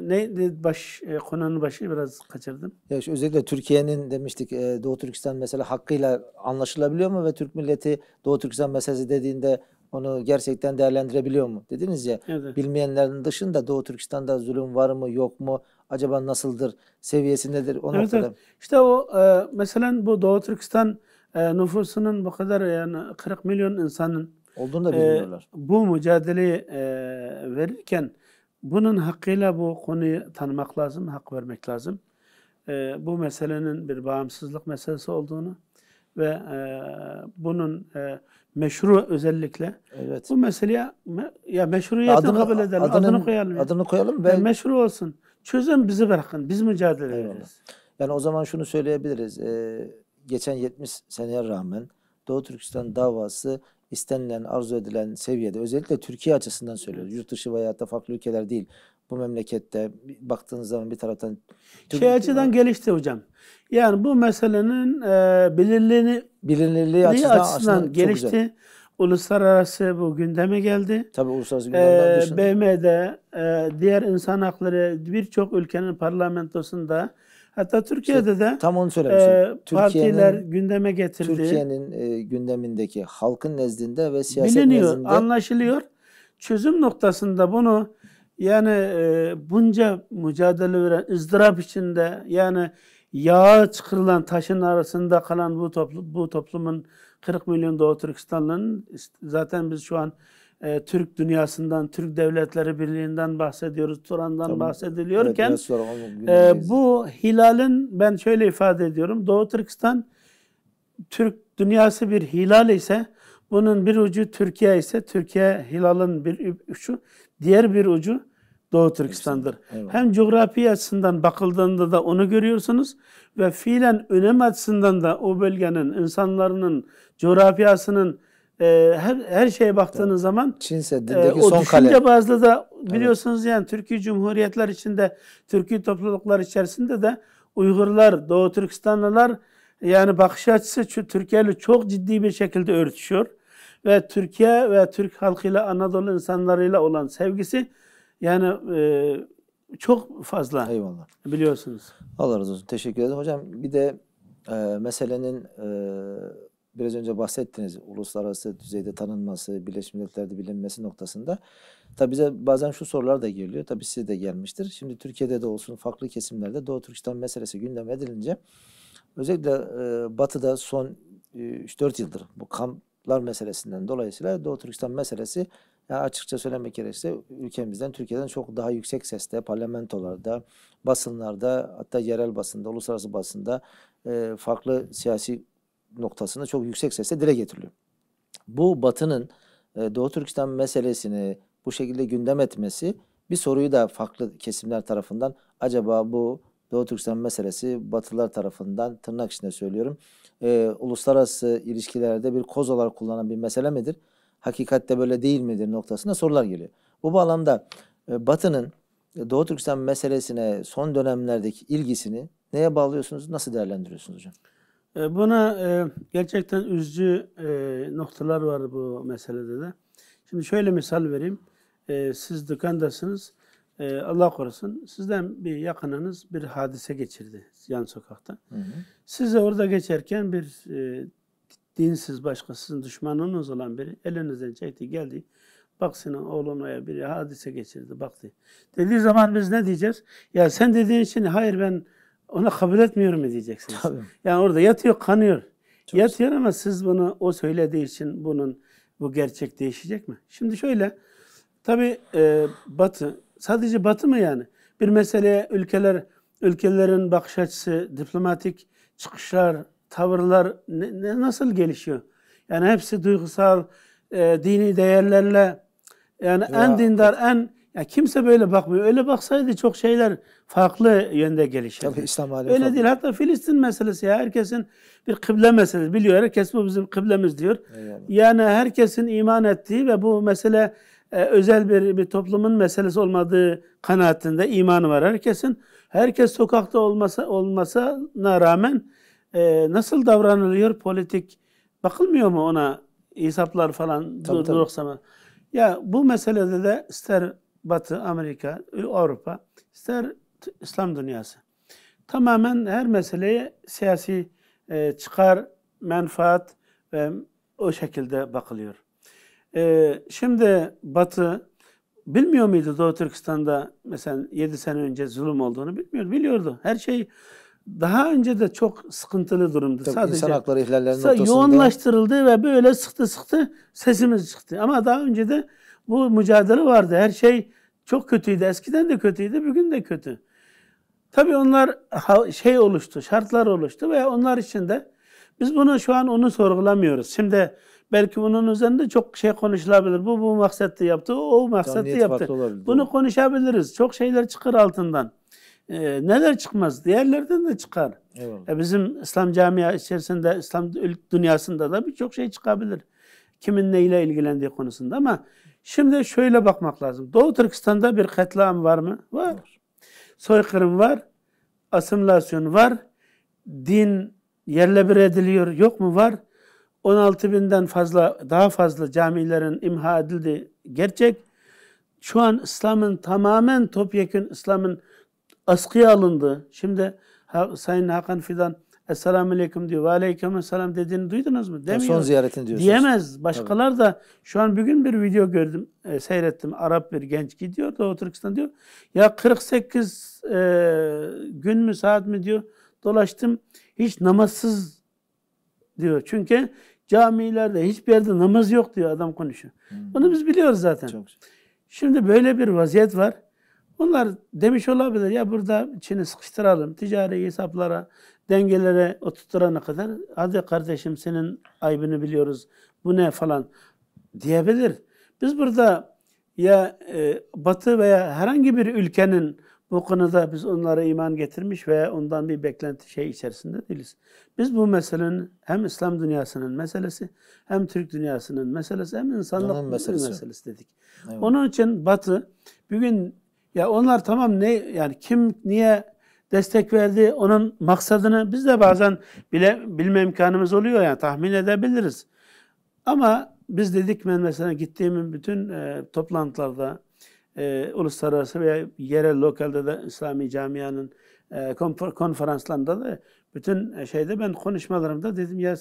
neydi baş e, konunun başı biraz kaçırdım. Ya şu özellikle Türkiye'nin demiştik e, Doğu Türkistan mesela hakkıyla anlaşılabiliyor mu ve Türk milleti Doğu Türkistan meselesi dediğinde onu gerçekten değerlendirebiliyor mu? Dediniz ya evet. bilmeyenlerin dışında Doğu Türkistan'da zulüm var mı yok mu? Acaba nasıldır? Seviyesindedir? O evet, noktada. Evet. İşte o e, mesela bu Doğu Türkistan e, nüfusunun bu kadar yani 40 milyon insanın olduğunu da e, bilmiyorlar. E, bu mücadeleyi e, verirken bunun hakkıyla bu konuyu tanımak lazım, hak vermek lazım. E, bu meselenin bir bağımsızlık meselesi olduğunu ve e, bunun e, meşru özellikle. Evet. Bu meseleye ya meşruiyetini adını, kabul edelim. Adını, adını koyalım. Adını koyalım ben ya meşru olsun. Çözüm bizi bırakın. Biz mücadele eyvallah. ederiz. Yani o zaman şunu söyleyebiliriz. Ee, geçen 70 seneye rağmen Doğu Türkistan davası istenilen, arzu edilen seviyede özellikle Türkiye açısından söylüyoruz. Yurt dışı veya da farklı ülkeler değil. Bu memlekette baktığınız zaman bir taraftan... Şey açıdan gelişti hocam. Yani bu meselenin e, belirliliğini bilinirliği açısından, açısından gelişti. Uluslararası bu gündeme geldi. Tabii uluslararası gündemden ee, BM'de, e, diğer insan hakları birçok ülkenin parlamentosunda hatta Türkiye'de işte, de tam onu E, partiler gündeme getirdi. Türkiye'nin e, gündemindeki halkın nezdinde ve siyaset Biliniyor, nezdinde. anlaşılıyor. Çözüm noktasında bunu yani e, bunca mücadele veren ızdırap içinde yani yağı çıkarılan taşın arasında kalan bu, toplu, bu toplumun 40 milyon Doğu Türkistanlı'nın zaten biz şu an e, Türk dünyasından, Türk Devletleri Birliği'nden bahsediyoruz, Turan'dan tamam. bahsediliyorken evet, sonra e, bu hilalin ben şöyle ifade ediyorum. Doğu Türkistan Türk dünyası bir hilal ise bunun bir ucu Türkiye ise Türkiye hilalın bir şu diğer bir ucu Doğu Türkistan'dır. Eyvallah. Hem coğrafi açısından bakıldığında da onu görüyorsunuz ve fiilen önem açısından da o bölgenin, insanların, coğrafyasının e, her her şeye baktığınız evet. zaman Çin Seddi'ndeki e, o son düşünce kale. bazlı da biliyorsunuz evet. yani Türkiye Cumhuriyetler içinde, Türkiye topluluklar içerisinde de Uygurlar, Doğu Türkistanlılar yani bakış açısı Türkiye ile çok ciddi bir şekilde örtüşüyor ve Türkiye ve Türk halkıyla Anadolu insanlarıyla olan sevgisi yani e, çok fazla. Eyvallah. Biliyorsunuz. Allah razı olsun. Teşekkür ederim. Hocam bir de e, meselenin e, biraz önce bahsettiniz uluslararası düzeyde tanınması, Birleşmiş Milletler'de bilinmesi noktasında. Tabi bize bazen şu sorular da geliyor. Tabi size de gelmiştir. Şimdi Türkiye'de de olsun farklı kesimlerde Doğu Türkistan meselesi gündeme edilince özellikle e, Batı'da son 3-4 e, yıldır bu kamplar meselesinden dolayısıyla Doğu Türkistan meselesi yani açıkça söylemek gerekirse ülkemizden, Türkiye'den çok daha yüksek sesle parlamentolarda, basınlarda hatta yerel basında, uluslararası basında e, farklı siyasi noktasında çok yüksek sesle dile getiriliyor. Bu Batı'nın e, Doğu Türkistan meselesini bu şekilde gündem etmesi bir soruyu da farklı kesimler tarafından acaba bu Doğu Türkistan meselesi Batılar tarafından tırnak içinde söylüyorum e, uluslararası ilişkilerde bir koz olarak kullanılan bir mesele midir? hakikatte böyle değil midir noktasında sorular geliyor. Bu bağlamda e, Batı'nın e, Doğu Türkistan meselesine son dönemlerdeki ilgisini neye bağlıyorsunuz, nasıl değerlendiriyorsunuz hocam? E, buna gerçekten üzücü noktalar var bu meselede de. Şimdi şöyle misal vereyim. Siz dükkandasınız, Allah korusun sizden bir yakınınız bir hadise geçirdi yan sokakta. Hı hı. Siz de orada geçerken bir dinsiz başkasının düşmanınız olan biri elinizden çekti geldi. Bak senin oğlun oya bir hadise geçirdi baktı. Dediği zaman biz ne diyeceğiz? Ya sen dediğin için hayır ben ona kabul etmiyorum mu diyeceksiniz. Tabii. Yani orada yatıyor kanıyor. Çok yatıyor ama siz bunu o söylediği için bunun bu gerçek değişecek mi? Şimdi şöyle tabi e, batı sadece batı mı yani? Bir meseleye ülkeler ülkelerin bakış açısı, diplomatik çıkışlar, tavırlar ne, ne, nasıl gelişiyor? Yani hepsi duygusal, e, dini değerlerle yani ya. en dindar, en ya kimse böyle bakmıyor. Öyle baksaydı çok şeyler farklı yönde gelişirdi. Tabii İslam alemi. Öyle değil. Hatta Filistin meselesi ya herkesin bir kıble meselesi. Biliyor herkes bu bizim kıblemiz diyor. Eyvallah. Yani herkesin iman ettiği ve bu mesele e, özel bir, bir toplumun meselesi olmadığı kanaatinde imanı var herkesin. Herkes sokakta olmasa olmasına rağmen e, nasıl davranılıyor politik bakılmıyor mu ona hesaplar falan durursa dur, Ya bu meselede de ister Batı, Amerika, e, Avrupa, ister İslam dünyası. Tamamen her meseleye siyasi e, çıkar, menfaat ve o şekilde bakılıyor. E, şimdi Batı bilmiyor muydu Doğu Türkistan'da mesela 7 sene önce zulüm olduğunu bilmiyor, biliyordu. Her şey daha önce de çok sıkıntılı durumdu. Tabii Sadece insan hakları ihlallerinin noktasında. Yoğunlaştırıldı ve böyle sıktı sıktı sesimiz çıktı. Ama daha önce de bu mücadele vardı. Her şey çok kötüydü. Eskiden de kötüydü, bugün de kötü. Tabii onlar şey oluştu, şartlar oluştu ve onlar için de biz bunu şu an onu sorgulamıyoruz. Şimdi belki bunun üzerinde çok şey konuşulabilir. Bu bu maksatlı yaptı, o, o maksatlı yaptı. Olabilir, bunu konuşabiliriz. Çok şeyler çıkar altından e, neler çıkmaz? Diğerlerden de çıkar. Evet. E, bizim İslam camia içerisinde, İslam dünyasında da birçok şey çıkabilir. Kimin neyle ilgilendiği konusunda ama şimdi şöyle bakmak lazım. Doğu Türkistan'da bir katliam var mı? Var. Soykırım var. Asimilasyon var. Din yerle bir ediliyor. Yok mu? Var. 16 binden fazla, daha fazla camilerin imha edildi. Gerçek. Şu an İslam'ın tamamen topyekün İslam'ın askıya alındı. Şimdi ha, Sayın Hakan Fidan Esselamu Aleyküm diyor. Ve Aleyküm Esselam dediğini duydunuz mu? Demiyor. Son ziyaretini diyorsunuz. Diyemez. Başkalar da şu an bugün bir video gördüm, e, seyrettim. Arap bir genç gidiyor Doğu Türkistan diyor. Ya 48 e, gün mü saat mi diyor. Dolaştım. Hiç namazsız diyor. Çünkü camilerde hiçbir yerde namaz yok diyor adam konuşuyor. Hmm. Bunu biz biliyoruz zaten. Çok. Şimdi böyle bir vaziyet var. Onlar demiş olabilir ya burada Çin'i sıkıştıralım, ticari hesaplara, dengelere oturtturana kadar hadi kardeşim senin aybını biliyoruz, bu ne falan diyebilir. Biz burada ya e, Batı veya herhangi bir ülkenin bu konuda biz onlara iman getirmiş veya ondan bir beklenti şey içerisinde değiliz. Biz bu meselenin hem İslam dünyasının meselesi, hem Türk dünyasının meselesi, hem insanlık meselesi. meselesi dedik. Evet. Onun için Batı bugün ya onlar tamam ne yani kim niye destek verdi onun maksadını biz de bazen bile bilme imkanımız oluyor yani tahmin edebiliriz. Ama biz dedik ben mesela gittiğim bütün e, toplantılarda e, uluslararası veya yerel lokalde de İslami camianın e, konferanslarında da bütün e, şeyde ben konuşmalarımda dedim ya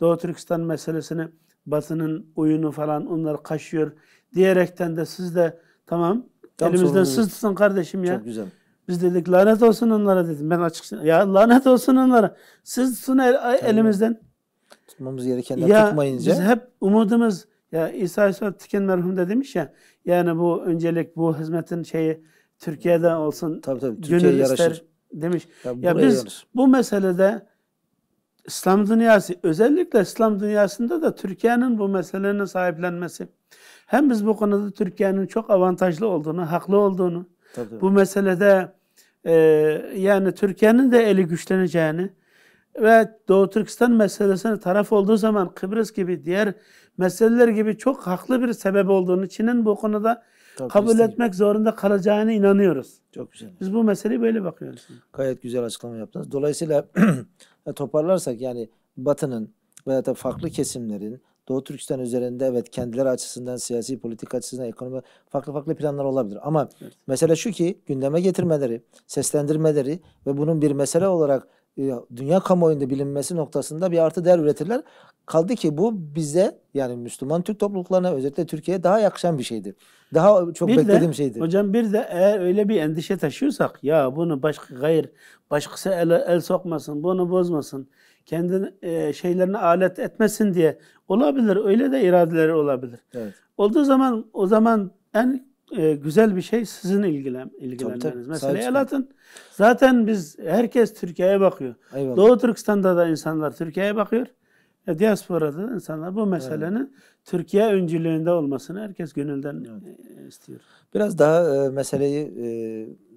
Doğu Türkistan meselesini Batı'nın oyunu falan onlar kaşıyor diyerekten de siz de tamam Tam Elimizden siz kardeşim ya. Çok güzel. Biz dedik lanet olsun onlara dedim. Ben açık ya lanet olsun onlara. Siz el, elimizden. Tutmamız gereken. ya, tutmayınca. Biz hep umudumuz ya İsa Aleyhisselam tüken merhum da demiş ya. Yani bu öncelik bu hizmetin şeyi Türkiye'de olsun. Tabii tabii. Türkiye'ye yaraşır. demiş. Ya, ya biz yaraşır. bu meselede İslam dünyası, özellikle İslam dünyasında da Türkiye'nin bu meselenin sahiplenmesi. Hem biz bu konuda Türkiye'nin çok avantajlı olduğunu, haklı olduğunu, Tabii. bu meselede e, yani Türkiye'nin de eli güçleneceğini ve Doğu Türkistan meselesine taraf olduğu zaman Kıbrıs gibi diğer meseleler gibi çok haklı bir sebep olduğunu, Çin'in bu konuda Tabii, kabul istedim. etmek zorunda kalacağına inanıyoruz. Çok güzel. Biz bu meseleyi böyle bakıyoruz. Gayet güzel açıklama yaptınız. Dolayısıyla e, toparlarsak yani Batı'nın veya da farklı kesimlerin Doğu Türkistan üzerinde evet kendileri açısından siyasi politik açısından ekonomi farklı farklı planlar olabilir. Ama evet. mesele şu ki gündeme getirmeleri, seslendirmeleri ve bunun bir mesele olarak e, dünya kamuoyunda bilinmesi noktasında bir artı değer üretirler. Kaldı ki bu bize yani Müslüman Türk topluluklarına özellikle Türkiye'ye daha yakışan bir şeydi. Daha çok bir beklediğim de, şeydi. Hocam bir de eğer öyle bir endişe taşıyorsak ya bunu başka gayr başkası el, el sokmasın, bunu bozmasın, kendi e, şeylerini alet etmesin diye olabilir. Öyle de iradeleri olabilir. Evet. Olduğu zaman o zaman en e, güzel bir şey sizin ilgilen, ilgilenmeniz. Tabii, tabii. Mesela el atın. Zaten biz herkes Türkiye'ye bakıyor. Eyvallah. Doğu Türkistan'da da insanlar Türkiye'ye bakıyor. E, diasporada insanlar bu meselenin evet. Türkiye öncülüğünde olmasını herkes gönülden evet. E, istiyor. Biraz daha e, meseleyi e,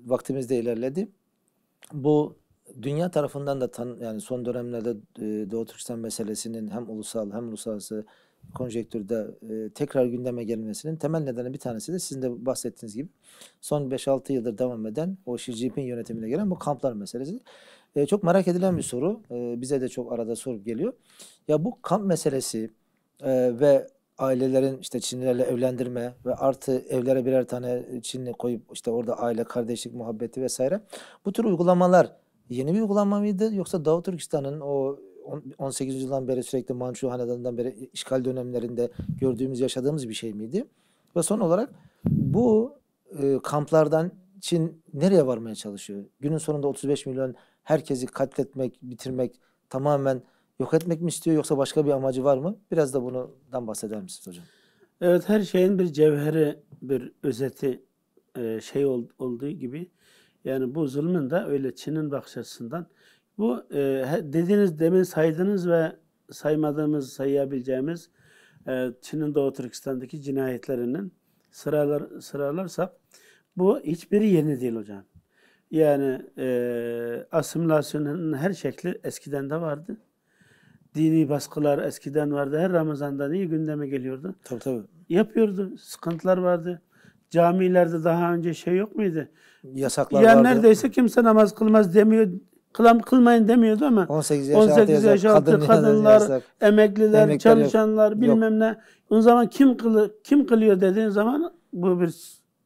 vaktimizde ilerledi. Bu dünya tarafından da tan yani son dönemlerde e, Doğu Türkistan meselesinin hem ulusal hem uluslararası konjektürde e, tekrar gündeme gelmesinin temel nedeni bir tanesi de sizin de bahsettiğiniz gibi son 5-6 yıldır devam eden o Xi Jinping yönetimine gelen bu kamplar meselesi. E, çok merak edilen bir soru. E, bize de çok arada sorup geliyor. Ya bu kamp meselesi e, ve ailelerin işte Çinlilerle evlendirme ve artı evlere birer tane Çinli koyup işte orada aile kardeşlik muhabbeti vesaire. Bu tür uygulamalar yeni bir uygulama mıydı yoksa Doğu Türkistan'ın o 18. yüzyıldan beri sürekli Mançu Hanedanı'ndan beri işgal dönemlerinde gördüğümüz, yaşadığımız bir şey miydi? Ve son olarak bu e, kamplardan Çin nereye varmaya çalışıyor? Günün sonunda 35 milyon herkesi katletmek, bitirmek, tamamen yok etmek mi istiyor yoksa başka bir amacı var mı? Biraz da bundan bahseder misiniz hocam? Evet her şeyin bir cevheri, bir özeti e, şey olduğu gibi yani bu zulmün de öyle Çin'in bakış açısından bu e, dediğiniz, demin saydığınız ve saymadığımız, sayabileceğimiz e, Çin'in Doğu Türkistan'daki cinayetlerinin sıralar, sıralarsa, bu hiçbiri yeni değil hocam. Yani e, asimilasyonun her şekli eskiden de vardı. Dini baskılar eskiden vardı. Her Ramazan'da niye gündeme geliyordu? Tabii tabii. Yapıyordu. Sıkıntılar vardı. Camilerde daha önce şey yok muydu? Yasaklar yani vardı. neredeyse kimse namaz kılmaz demiyor Kılam, kılmayın demiyordu ama 18 yaş 18 yaş altı kadın, kadınlar, yasak, emekliler, emekliler, çalışanlar yok. bilmem ne. O zaman kim kılı, kim kılıyor dediğin zaman bu bir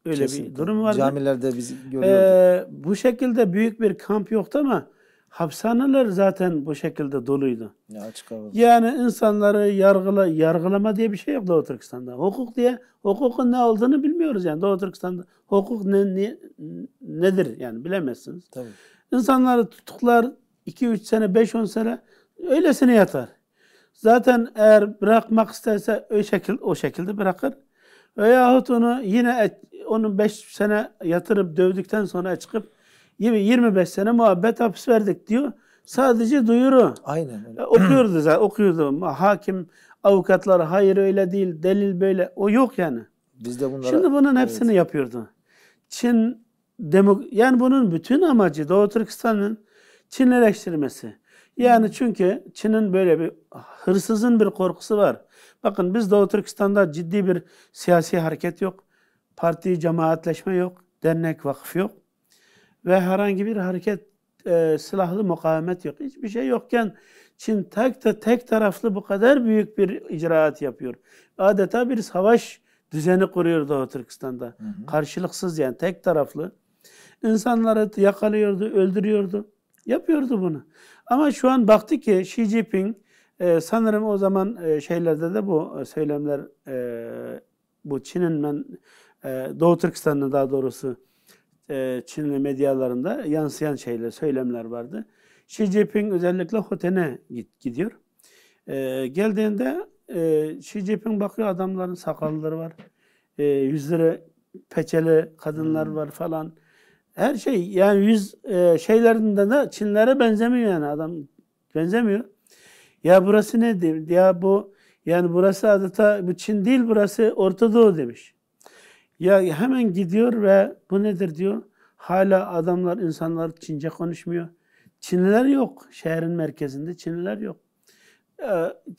öyle Kesinlikle. bir durum var. Camilerde biz görüyorduk. Ee, bu şekilde büyük bir kamp yoktu ama hapishaneler zaten bu şekilde doluydu. Ya açık havada. Yani insanları yargıla, yargılama diye bir şey yok Doğu Türkistan'da. Hukuk diye, hukukun ne olduğunu bilmiyoruz yani Doğu Türkistan'da. Hukuk ne, ne nedir yani bilemezsiniz. Tabii. İnsanları tutuklar 2-3 sene, 5-10 sene öylesine yatar. Zaten eğer bırakmak isterse o, şekil, o şekilde bırakır. Veyahut onu yine et, onun 5 sene yatırıp dövdükten sonra çıkıp 25 sene muhabbet hapis verdik diyor. Sadece duyuru. Aynen öyle. E, okuyordu zaten, okuyordu. Hakim, avukatlar hayır öyle değil, delil böyle. O yok yani. Biz de bunlara... Şimdi bunun hepsini evet. yapıyordu. Çin demok yani bunun bütün amacı Doğu Türkistan'ın Çinleleştirmesi. Yani çünkü Çin'in böyle bir hırsızın bir korkusu var. Bakın biz Doğu Türkistan'da ciddi bir siyasi hareket yok. Parti cemaatleşme yok. Dernek vakıf yok. Ve herhangi bir hareket e, silahlı mukavemet yok. Hiçbir şey yokken Çin tek, de, tek taraflı bu kadar büyük bir icraat yapıyor. Adeta bir savaş düzeni kuruyor Doğu Türkistan'da. Hı hı. Karşılıksız yani tek taraflı. İnsanları yakalıyordu, öldürüyordu. Yapıyordu bunu. Ama şu an baktı ki Xi Jinping e, sanırım o zaman e, şeylerde de bu e, söylemler e, bu Çin'in ben e, Doğu Türkistan'ın daha doğrusu e, Çinli medyalarında yansıyan şeyler, söylemler vardı. Xi Jinping özellikle Hoten'e git, gidiyor. E, geldiğinde e, Xi Jinping bakıyor adamların sakalları var. E, yüzleri peçeli kadınlar hmm. var falan. Her şey yani yüz e, şeylerinde de Çinlere benzemiyor yani adam benzemiyor. Ya burası ne Ya bu yani burası adeta bu Çin değil burası Orta Doğu demiş. Ya hemen gidiyor ve bu nedir diyor. Hala adamlar insanlar Çince konuşmuyor. Çinliler yok şehrin merkezinde Çinliler yok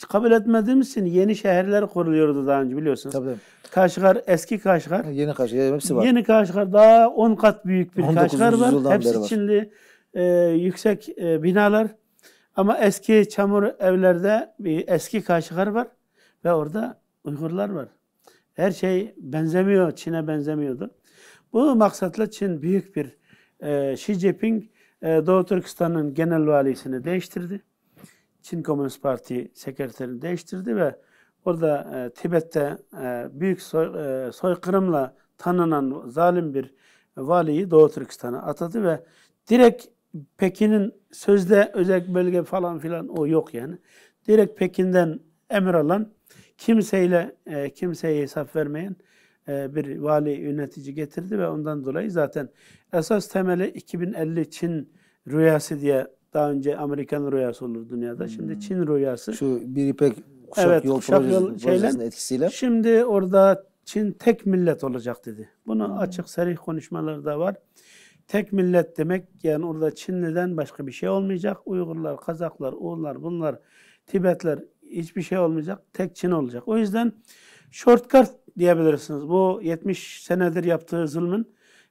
kabul etmediğimiz için yeni şehirler kuruluyordu daha önce biliyorsunuz. Tabii. Kaşgar, eski Kaşgar. Yeni Kaşgar, hepsi var. Yeni Kaşgar, daha 10 kat büyük bir Kaşgar var. Hepsi Çinli e, yüksek e, binalar. Ama eski çamur evlerde bir eski Kaşgar var ve orada Uygurlar var. Her şey benzemiyor, Çin'e benzemiyordu. Bu maksatla Çin büyük bir e, Xi Jinping e, Doğu Türkistan'ın genel valisini değiştirdi Çin Komünist Parti sekreterini değiştirdi ve orada e, Tibet'te e, büyük soy, e, soykırımla tanınan zalim bir valiyi Doğu Türkistan'a atadı ve direkt Pekin'in sözde özel bölge falan filan o yok yani. Direkt Pekin'den emir alan kimseyle e, kimseye hesap vermeyen e, bir vali yönetici getirdi ve ondan dolayı zaten esas temeli 2050 Çin rüyası diye daha önce Amerikan rüyası olur dünyada. Şimdi hmm. Çin rüyası. Şu bir ipek kuşak evet, yol kuşak projesi, yol etkisiyle. Şimdi orada Çin tek millet olacak dedi. Bunu hmm. açık serih konuşmalarda var. Tek millet demek yani orada Çinli'den başka bir şey olmayacak. Uygurlar, Kazaklar, Uğurlar, bunlar, Tibetler hiçbir şey olmayacak. Tek Çin olacak. O yüzden shortcut diyebilirsiniz. Bu 70 senedir yaptığı zulmün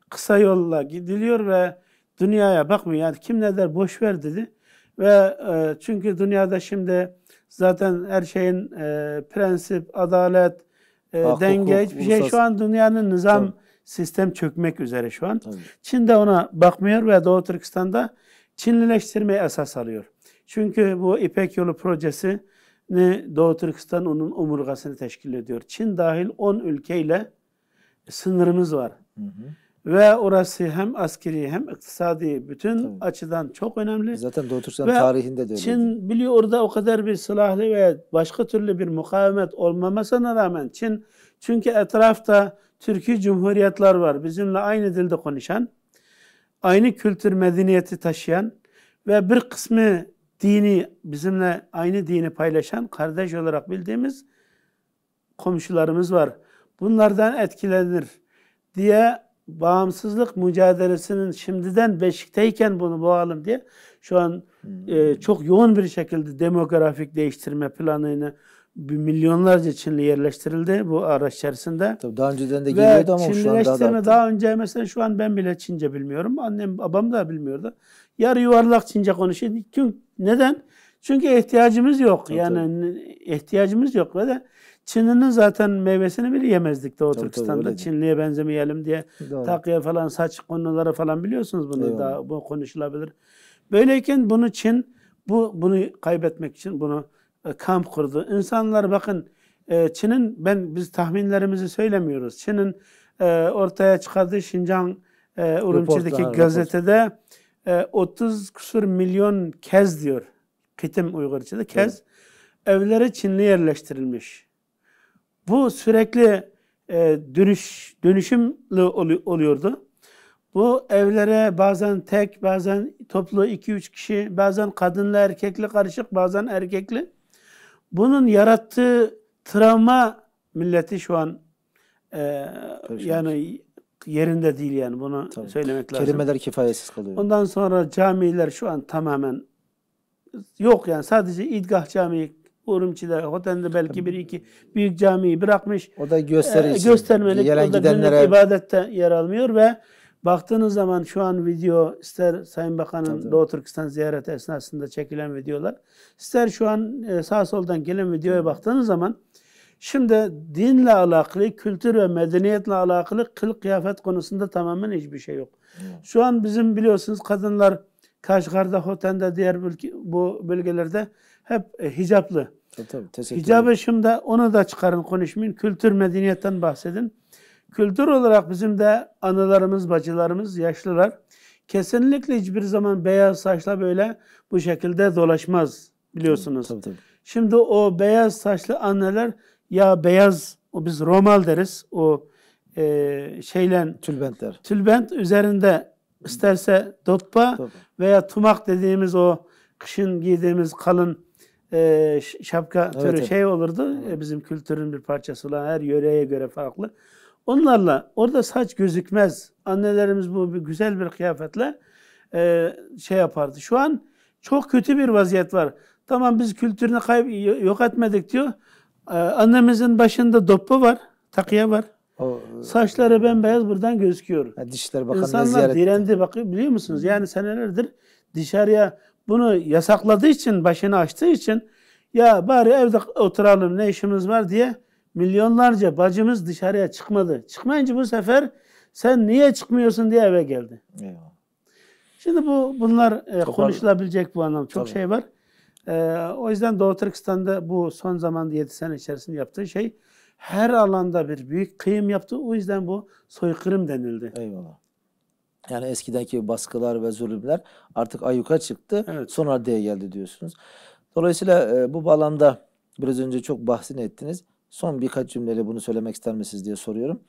kısa yolla gidiliyor ve Dünyaya bakmıyor. Yani kim ne der boş ver dedi. Ve e, çünkü dünyada şimdi zaten her şeyin e, prensip, adalet, e, Hak, denge hukuk, hiçbir şey ulusal... şu an dünyanın nizam Tabii. sistem çökmek üzere şu an. Tabii. Çin de ona bakmıyor ve Doğu Türkistan'da Çinlileştirmeyi esas alıyor. Çünkü bu İpek Yolu projesi ne Doğu Türkistan onun omurgasını teşkil ediyor. Çin dahil 10 ülkeyle sınırımız var. Hı hı. Ve orası hem askeri hem iktisadi bütün Tabii. açıdan çok önemli. E zaten Doğu Türkistan ve tarihinde de öyle. Çin biliyor orada o kadar bir silahlı ve başka türlü bir mukavemet olmamasına rağmen Çin çünkü etrafta Türkiye Cumhuriyetler var. Bizimle aynı dilde konuşan, aynı kültür medeniyeti taşıyan ve bir kısmı dini bizimle aynı dini paylaşan kardeş olarak bildiğimiz komşularımız var. Bunlardan etkilenir diye bağımsızlık mücadelesinin şimdiden beşikteyken bunu boğalım diye şu an e, hmm. çok yoğun bir şekilde demografik değiştirme planını bir milyonlarca Çinli yerleştirildi bu araç içerisinde. Tabii daha önceden de geliyordu ama Çinlileştirme şu an daha, da arttı. daha önce mesela şu an ben bile Çince bilmiyorum. Annem babam da bilmiyordu. Yarı yuvarlak Çince konuşuyor. Çünkü neden? Çünkü ihtiyacımız yok. Yani evet. ihtiyacımız yok ve de Çin'inin zaten meyvesini bile yemezdik Doğu tabii, Türkistan'da. Tabii, Çinli'ye benzemeyelim diye Doğru. takıya falan saç konuları falan biliyorsunuz bunu Eyvallah. daha bu konuşulabilir. Böyleyken bunu Çin bu bunu kaybetmek için bunu e, kamp kurdu. İnsanlar bakın e, Çin'in ben biz tahminlerimizi söylemiyoruz. Çin'in e, ortaya çıkardığı Şincan e, Urumçi'deki gazetede e, 30 küsur milyon kez diyor. Kitim Uygurça'da kez. Evet. Evlere Çinli yerleştirilmiş. Bu sürekli e, dönüş dönüşümlü oluyordu. Bu evlere bazen tek, bazen toplu 2-3 kişi, bazen kadınla erkekli karışık, bazen erkekli. Bunun yarattığı travma milleti şu an e, yani yerinde değil yani bunu Tabii. söylemek lazım. Kelimeler kifayetsiz kalıyor. Ondan sonra camiler şu an tamamen yok yani sadece İdgah Camii Urumçi'de, Hoten'de belki bir iki büyük camiyi bırakmış. O da gösteri E, göstermelik. Gelen o da gidenlere... ibadette yer almıyor ve baktığınız zaman şu an video ister Sayın Bakan'ın evet. Doğu Türkistan ziyareti esnasında çekilen videolar, ister şu an e, sağ soldan gelen videoya baktığınız zaman şimdi dinle alakalı, kültür ve medeniyetle alakalı kılık kıyafet konusunda tamamen hiçbir şey yok. Evet. Şu an bizim biliyorsunuz kadınlar Kaşgar'da, Hoten'de, diğer bölge, bu bölgelerde hep e, hicaplı. Tabii, e, tabii, teşekkür Hicabe şimdi onu da çıkarın konuşmayın. Kültür, medeniyetten bahsedin. Kültür olarak bizim de analarımız, bacılarımız, yaşlılar kesinlikle hiçbir zaman beyaz saçla böyle bu şekilde dolaşmaz biliyorsunuz. Tabii, tabii, Şimdi o beyaz saçlı anneler ya beyaz o biz romal deriz o e, şeylen tülbentler. Tülbent üzerinde isterse dotpa veya tumak dediğimiz o kışın giydiğimiz kalın e, şapka türü evet. şey olurdu. Evet. E, bizim kültürün bir parçası olan her yöreye göre farklı. Onlarla orada saç gözükmez. Annelerimiz bu bir güzel bir kıyafetle e, şey yapardı. Şu an çok kötü bir vaziyet var. Tamam biz kültürünü kayıp yok etmedik diyor. Ee, annemizin başında dopu var, takıya var. O, Saçları e, bembeyaz buradan gözüküyor. Dişler Bakanı'na İnsanlar ziyaret... direndi bakıyor biliyor musunuz? Yani senelerdir dışarıya bunu yasakladığı için, başını açtığı için ya bari evde oturalım ne işimiz var diye milyonlarca bacımız dışarıya çıkmadı. Çıkmayınca bu sefer sen niye çıkmıyorsun diye eve geldi. Eyvallah. Şimdi bu bunlar e, konuşulabilecek bu anlamda çok Tabii. şey var. E, o yüzden Doğu Türkistan'da bu son zamanda 7 sene içerisinde yaptığı şey her alanda bir büyük kıyım yaptı. O yüzden bu soykırım denildi. Eyvallah. Yani eskidenki baskılar ve zulümler artık ayyuka çıktı. Evet. Son raddeye geldi diyorsunuz. Dolayısıyla e, bu bağlamda biraz önce çok bahsini ettiniz. Son birkaç cümleyle bunu söylemek ister misiniz diye soruyorum.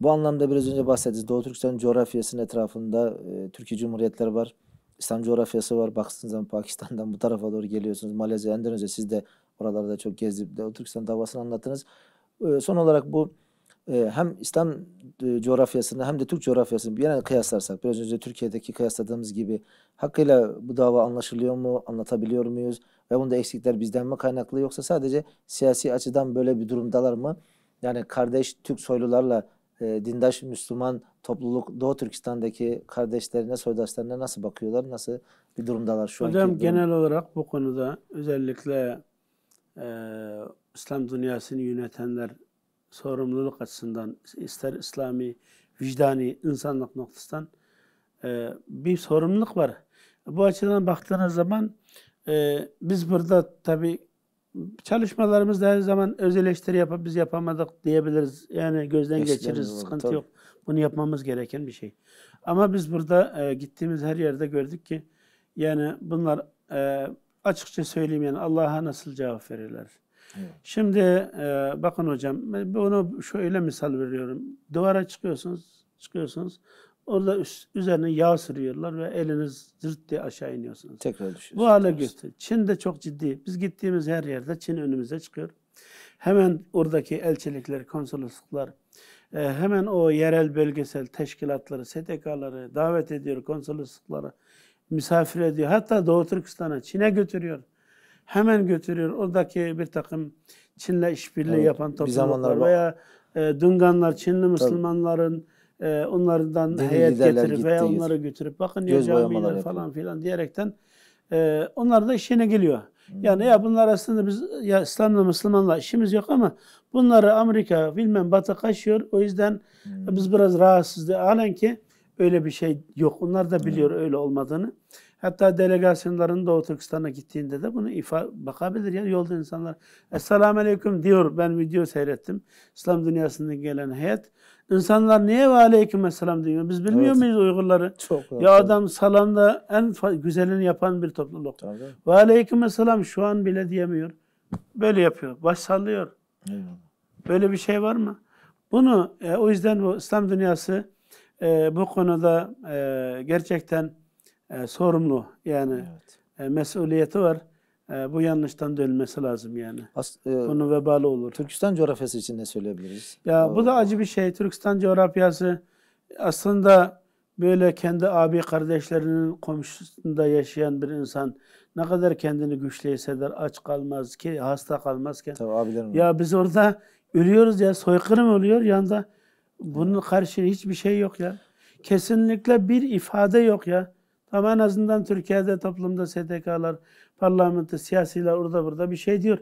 Bu anlamda biraz önce bahsettiniz. Doğu Türkistan coğrafyasının etrafında e, Türkiye Cumhuriyetleri var. İslam coğrafyası var. Baksanız, zaman Pakistan'dan bu tarafa doğru geliyorsunuz. Malezya, Endonezya siz de oralarda çok gezdip Doğu Türkistan davasını anlattınız. E, son olarak bu ee, hem İslam e, coğrafyasını hem de Türk coğrafyasını bir yana kıyaslarsak biraz önce Türkiye'deki kıyasladığımız gibi hakkıyla bu dava anlaşılıyor mu, anlatabiliyor muyuz ve bunda eksikler bizden mi kaynaklı yoksa sadece siyasi açıdan böyle bir durumdalar mı? Yani kardeş Türk soylularla e, dindaş Müslüman topluluk Doğu Türkistan'daki kardeşlerine, soydaşlarına nasıl bakıyorlar, nasıl bir durumdalar şu Hocam, anki? Hocam genel olarak bu konuda özellikle e, İslam dünyasını yönetenler sorumluluk açısından ister İslami, vicdani, insanlık noktasından e, bir sorumluluk var. Bu açıdan baktığınız zaman e, biz burada tabi çalışmalarımızda her zaman öz eleştiri yapıp biz yapamadık diyebiliriz. Yani gözden Eşlerimiz geçiririz, var, sıkıntı tabii. yok. Bunu yapmamız gereken bir şey. Ama biz burada e, gittiğimiz her yerde gördük ki yani bunlar e, açıkça söyleyeyim yani Allah'a nasıl cevap verirler? Şimdi e, bakın hocam, bunu şöyle misal veriyorum. Duvara çıkıyorsunuz, çıkıyorsunuz. Orada üst, üzerine yağ sürüyorlar ve eliniz zırt diye aşağı iniyorsunuz. Tekrar düşüyorsunuz. Bu hale Çin de çok ciddi. Biz gittiğimiz her yerde Çin önümüze çıkıyor. Hemen oradaki elçilikler, konsolosluklar, e, hemen o yerel bölgesel teşkilatları, STK'ları davet ediyor, konsolosluklara misafir ediyor. Hatta Doğu Türkistan'a, Çin'e götürüyor hemen götürüyor. Oradaki bir takım Çin'le işbirliği evet, yapan topluluklar veya e, Dunganlar, Çinli Müslümanların e, onlardan Dini heyet getirip veya onları götürüp bakın ya camiler falan filan diyerekten e, onlar da işine geliyor. Hmm. Yani ya bunlar aslında biz ya İslam'la Müslümanla işimiz yok ama bunları Amerika bilmem Batı kaçıyor. O yüzden hmm. biz biraz rahatsızdı. Halen ki öyle bir şey yok. Onlar da biliyor hmm. öyle olmadığını. Hatta delegasyonların Doğu Türkistan'a gittiğinde de bunu ifa bakabilir. Yani yolda insanlar Esselamu Aleyküm diyor. Ben video seyrettim. İslam dünyasından gelen heyet. İnsanlar niye ve Aleyküm Esselam diyor. Biz bilmiyor evet. muyuz Uygurları? Çok ya evet. adam salonda en güzelini yapan bir topluluk. Tabii. Ve Aleyküm Esselam şu an bile diyemiyor. Böyle yapıyor. Baş sallıyor. Evet. Böyle bir şey var mı? Bunu e, o yüzden bu İslam dünyası e, bu konuda e, gerçekten e, sorumlu yani evet. e, mesuliyeti var. E, bu yanlıştan dönmesi lazım yani. As, e, Bunun vebali olur. Türkistan coğrafyası için ne söyleyebiliriz? Ya o, bu da acı bir şey. Türkistan coğrafyası aslında böyle kendi abi kardeşlerinin komşusunda yaşayan bir insan ne kadar kendini güçlü hisseder, aç kalmaz ki, hasta kalmaz ki. Tabii abilerim. Ya biz orada ölüyoruz ya, soykırım oluyor yanda. Bunun karşı hiçbir şey yok ya. Kesinlikle bir ifade yok ya. Ama en azından Türkiye'de toplumda STK'lar, parlamento, siyasiler orada burada bir şey diyor.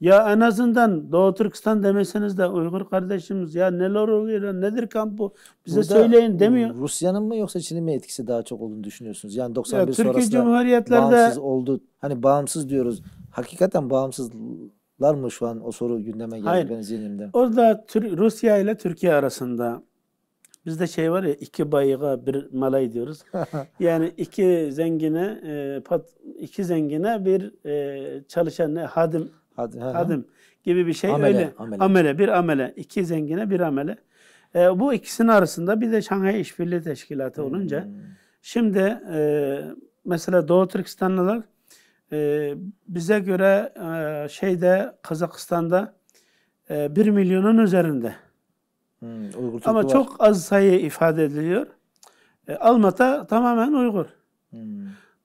Ya en azından Doğu Türkistan demeseniz de Uygur kardeşimiz ya neler oluyor nedir kamp bu bize Burada söyleyin demiyor. Rusya'nın mı yoksa Çin'in mi etkisi daha çok olduğunu düşünüyorsunuz? Yani 91 ya, Türkiye sonrasında Cumhuriyetlerde... bağımsız oldu. Hani bağımsız diyoruz. Hakikaten bağımsızlar mı şu an o soru gündeme geldi Hayır. benim zihnimde? Orada Rusya ile Türkiye arasında Bizde şey var ya iki bayığa bir malay diyoruz. yani iki zengine e, pat, iki zengine bir e, çalışan ne hadim hadim, hadim gibi bir şey amele, öyle. Amele. amele bir amele. iki zengine bir amele. E, bu ikisinin arasında bir de Şanghay İşbirliği Teşkilatı olunca hmm. şimdi e, mesela Doğu Türkistanlılar e, bize göre e, şeyde Kazakistan'da e, 1 milyonun üzerinde. Hmm, Ama var. çok az sayı ifade ediliyor. E, Almat'a tamamen Uygur. Hmm.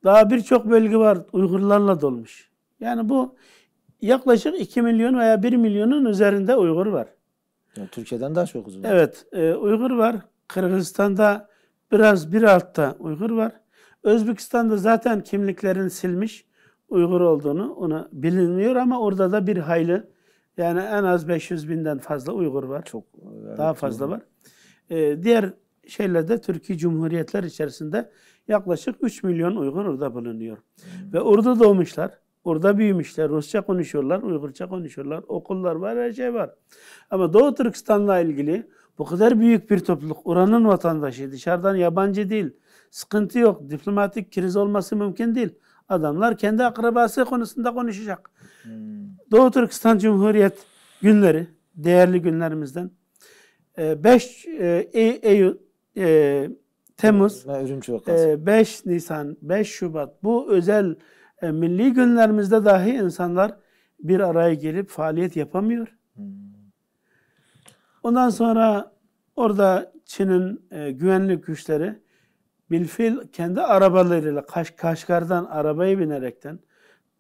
Daha birçok bölge var Uygurlarla dolmuş. Yani bu yaklaşık 2 milyon veya 1 milyonun üzerinde Uygur var. Yani Türkiye'den daha çok uzun. Evet. E, Uygur var. Kırgızistan'da biraz bir altta Uygur var. Özbekistan'da zaten kimliklerini silmiş Uygur olduğunu ona bilinmiyor ama orada da bir hayli yani en az 500 binden fazla Uygur var. Çok yani daha fazla var. Ee, diğer şeylerde Türkiye Cumhuriyetler içerisinde yaklaşık 3 milyon Uygur orada bulunuyor. Hmm. Ve orada doğmuşlar. Orada büyümüşler. Rusça konuşuyorlar, Uygurça konuşuyorlar. Okullar var, her şey var. Ama Doğu Türkistan'la ilgili bu kadar büyük bir topluluk. Oranın vatandaşı, dışarıdan yabancı değil. Sıkıntı yok. Diplomatik kriz olması mümkün değil adamlar kendi akrabası konusunda konuşacak. Hmm. Doğu Türkistan Cumhuriyet günleri, değerli günlerimizden. 5 e, e, e, e, Temmuz, 5 e, Nisan, 5 Şubat bu özel e, milli günlerimizde dahi insanlar bir araya gelip faaliyet yapamıyor. Hmm. Ondan sonra orada Çin'in e, güvenlik güçleri bilfil kendi arabalarıyla Kaş, Kaşgar'dan arabaya binerekten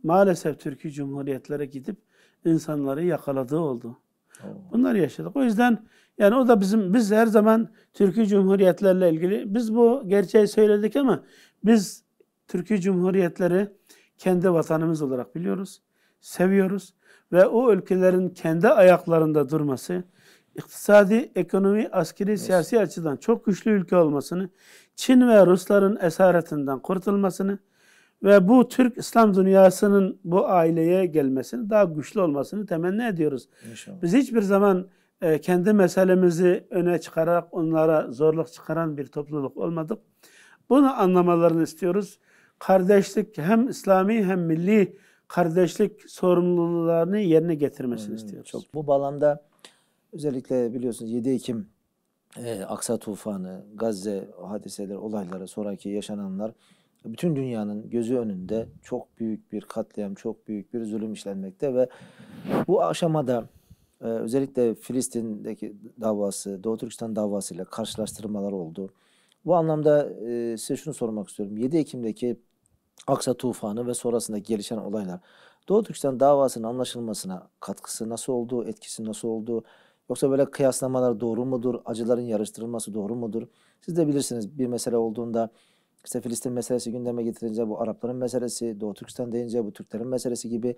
maalesef Türkiye Cumhuriyetlere gidip insanları yakaladığı oldu. Allah. Bunları yaşadık. O yüzden yani o da bizim biz her zaman Türkiye Cumhuriyetlerle ilgili biz bu gerçeği söyledik ama biz Türkiye Cumhuriyetleri kendi vatanımız olarak biliyoruz, seviyoruz ve o ülkelerin kendi ayaklarında durması, iktisadi, ekonomi, askeri, evet. siyasi açıdan çok güçlü ülke olmasını, Çin ve Rusların esaretinden kurtulmasını ve bu Türk İslam dünyasının bu aileye gelmesini, daha güçlü olmasını temenni ediyoruz. İnşallah. Biz hiçbir zaman e, kendi meselemizi öne çıkararak onlara zorluk çıkaran bir topluluk olmadık. Bunu anlamalarını istiyoruz. Kardeşlik hem İslami hem milli kardeşlik sorumluluklarını yerine getirmesini hmm, istiyoruz. Çok bu balanda. Özellikle biliyorsunuz 7 Ekim e, Aksa tufanı, Gazze hadiseleri, olayları, sonraki yaşananlar bütün dünyanın gözü önünde çok büyük bir katliam, çok büyük bir zulüm işlenmekte ve bu aşamada e, özellikle Filistin'deki davası, Doğu Türkistan davası ile karşılaştırmalar oldu. Bu anlamda e, size şunu sormak istiyorum. 7 Ekim'deki Aksa tufanı ve sonrasında gelişen olaylar Doğu Türkistan davasının anlaşılmasına katkısı nasıl oldu, etkisi nasıl oldu? Yoksa böyle kıyaslamalar doğru mudur? Acıların yarıştırılması doğru mudur? Siz de bilirsiniz bir mesele olduğunda işte Filistin meselesi gündeme getirince bu Arapların meselesi, Doğu Türkistan deyince bu Türklerin meselesi gibi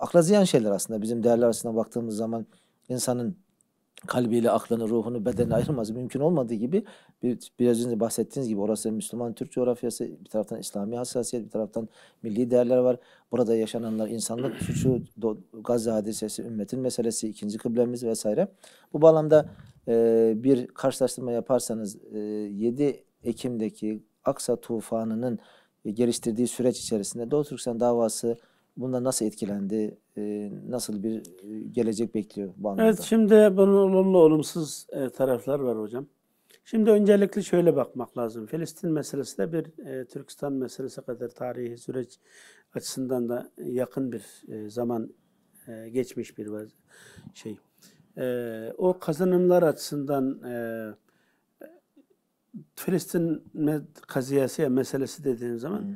akla ziyan şeyler aslında bizim değerler arasında baktığımız zaman insanın kalbiyle aklını, ruhunu, bedenini ayırmaz. Mümkün olmadığı gibi bir, biraz önce bahsettiğiniz gibi orası Müslüman Türk coğrafyası, bir taraftan İslami hassasiyet, bir taraftan milli değerler var. Burada yaşananlar, insanlık suçu, Gazze hadisesi, ümmetin meselesi, ikinci kıblemiz vesaire. Bu bağlamda e, bir karşılaştırma yaparsanız e, 7 Ekim'deki Aksa tufanının e, geliştirdiği süreç içerisinde Doğu Türkistan davası Bundan nasıl etkilendi? Ee, nasıl bir e, gelecek bekliyor bu anlamda? Evet şimdi bunun olumlu olumsuz e, taraflar var hocam. Şimdi öncelikle şöyle bakmak lazım. Filistin meselesi de bir e, Türkistan meselesi kadar tarihi süreç açısından da yakın bir e, zaman e, geçmiş bir şey. E, o kazanımlar açısından e, Filistin kaziyası meselesi dediğim zaman hmm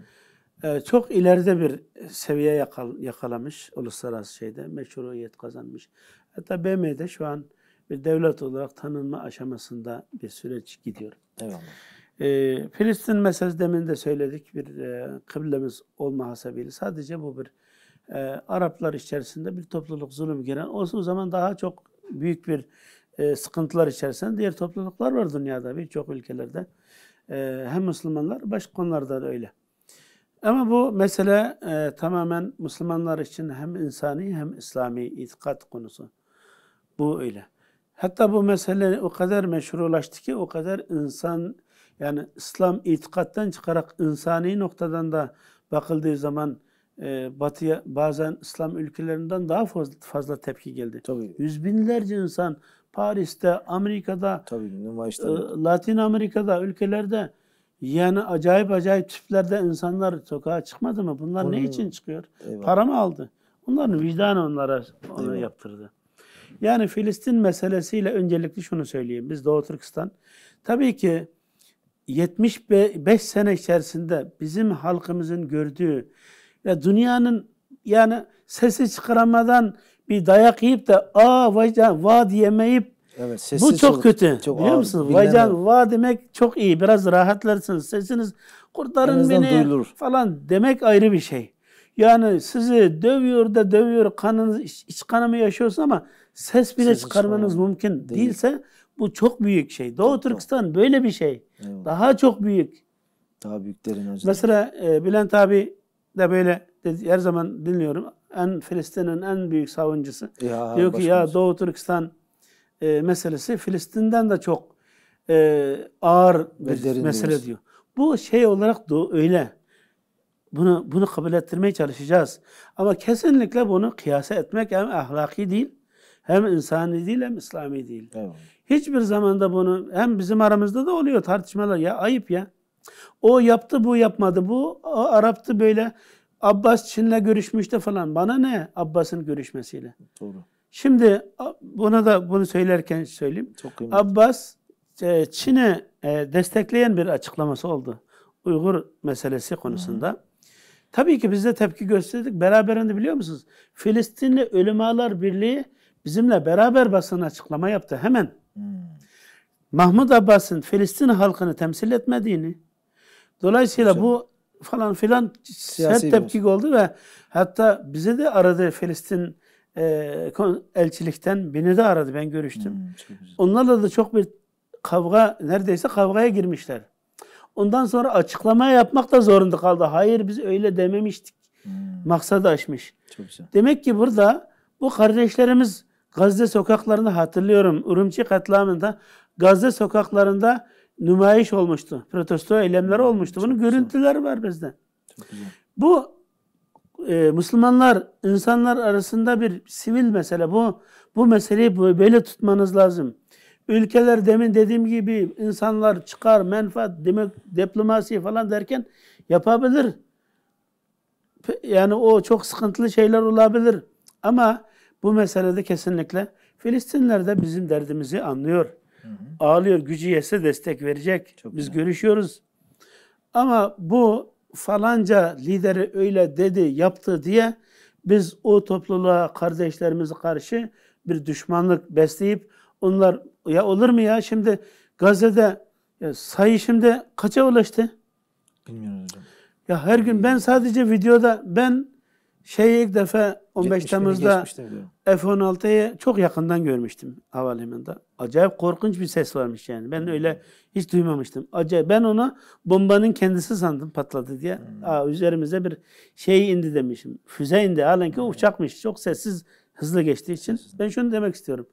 ee, çok ileride bir seviye yakal, yakalamış uluslararası şeyde, meşruiyet kazanmış. Hatta BM'de şu an bir devlet olarak tanınma aşamasında bir süreç gidiyor. Eyvallah. Ee, Filistin meselesi demin de söyledik bir e, kıblemiz olma hasebiyle sadece bu bir e, Araplar içerisinde bir topluluk zulüm giren olsa o zaman daha çok büyük bir e, sıkıntılar içerisinde diğer topluluklar var dünyada birçok ülkelerde. E, hem Müslümanlar başka konularda da öyle. Ama bu mesele e, tamamen Müslümanlar için hem insani hem İslami itikat konusu. Bu öyle. Hatta bu mesele o kadar meşrulaştı ki o kadar insan yani İslam itikattan çıkarak insani noktadan da bakıldığı zaman e, batıya bazen İslam ülkelerinden daha fazla, fazla tepki geldi. Tabii. Yüz binlerce insan Paris'te, Amerika'da, Tabii, e, Latin Amerika'da ülkelerde yani acayip acayip tiplerde insanlar sokağa çıkmadı mı? Bunlar Onu, ne için çıkıyor? Eyvallah. Para mı aldı? Onların vicdanı onlara onu yaptırdı. Yani Filistin meselesiyle öncelikli şunu söyleyeyim. Biz Doğu Türkistan tabii ki 75 sene içerisinde bizim halkımızın gördüğü ve dünyanın yani sesi çıkaramadan bir dayak yiyip de aa va, va yemeyip. Evet, sessiz Bu çok olur. kötü. Çok Biliyor ağır, musunuz? Vay, can, va demek çok iyi. Biraz rahatlarsınız. Sesiniz kurtarın beni duyulur. falan demek ayrı bir şey. Yani sizi dövüyor da dövüyor, kanınız, iç, iç kanımı yaşıyorsun ama ses bile ses çıkarmanız mümkün Değil. değilse bu çok büyük şey. Doğu çok Türkistan çok. böyle bir şey. Evet. Daha çok büyük. Daha büyüklerin hocam. Mesela e, Bülent abi de böyle dedi, her zaman dinliyorum. En Filistin'in en büyük savuncusu. Ya, Diyor ki ya Doğu Türkistan e, meselesi Filistin'den de çok e, ağır bir Derin mesele diyor. Bu şey olarak da öyle. Bunu bunu kabul ettirmeye çalışacağız. Ama kesinlikle bunu kıyasa etmek hem ahlaki değil, hem insani değil hem İslami değil. Evet. Hiçbir zamanda bunu hem bizim aramızda da oluyor tartışmalar ya ayıp ya. O yaptı bu yapmadı bu o Arap'tı böyle Abbas Çin'le görüşmüştü falan. Bana ne Abbas'ın görüşmesiyle? Doğru. Şimdi buna da bunu söylerken söyleyeyim. Çok Abbas e, Çin'e e, destekleyen bir açıklaması oldu. Uygur meselesi konusunda. Hı. Tabii ki biz de tepki gösterdik. Beraberinde biliyor musunuz? Filistinli Ölümalar Birliği bizimle beraber basın açıklama yaptı hemen. Hmm. Mahmud Abbas'ın Filistin halkını temsil etmediğini, dolayısıyla Güzel. bu falan filan sert tepki oldu ve hatta bize de aradı Filistin e, elçilikten beni de aradı. Ben görüştüm. Hmm, Onlarla da çok bir kavga, neredeyse kavgaya girmişler. Ondan sonra açıklama yapmak da zorunda kaldı. Hayır biz öyle dememiştik. Hmm. Maksadı aşmış. Çok güzel. Demek ki burada bu kardeşlerimiz Gazze sokaklarında hatırlıyorum. Urumçi katliamında Gazze sokaklarında nümayiş olmuştu. Protesto eylemleri hmm, olmuştu. Bunun Çok görüntüler var bizde. Bu e, Müslümanlar, insanlar arasında bir sivil mesele bu. Bu meseleyi böyle tutmanız lazım. Ülkeler demin dediğim gibi insanlar çıkar, menfaat, demek, diplomasi falan derken yapabilir. Yani o çok sıkıntılı şeyler olabilir. Ama bu meselede kesinlikle Filistinler de bizim derdimizi anlıyor. Hı hı. Ağlıyor, gücü yetse destek verecek. Çok Biz güzel. görüşüyoruz. Ama bu falanca lideri öyle dedi, yaptı diye biz o topluluğa kardeşlerimize karşı bir düşmanlık besleyip onlar ya olur mu ya şimdi Gazze'de e, sayı şimdi kaça ulaştı? Bilmiyorum hocam. Ya her gün ben sadece videoda ben şey ilk defa 15 Temmuz'da F-16'yı çok yakından görmüştüm havalimanında. Acayip korkunç bir ses varmış yani. Ben öyle hiç duymamıştım. Acayip. Ben ona bombanın kendisi sandım patladı diye. Hmm. Aa, üzerimize bir şey indi demişim. Füze indi. Halen ki hmm. uçakmış. Çok sessiz, hızlı geçtiği için. Ben şunu demek istiyorum.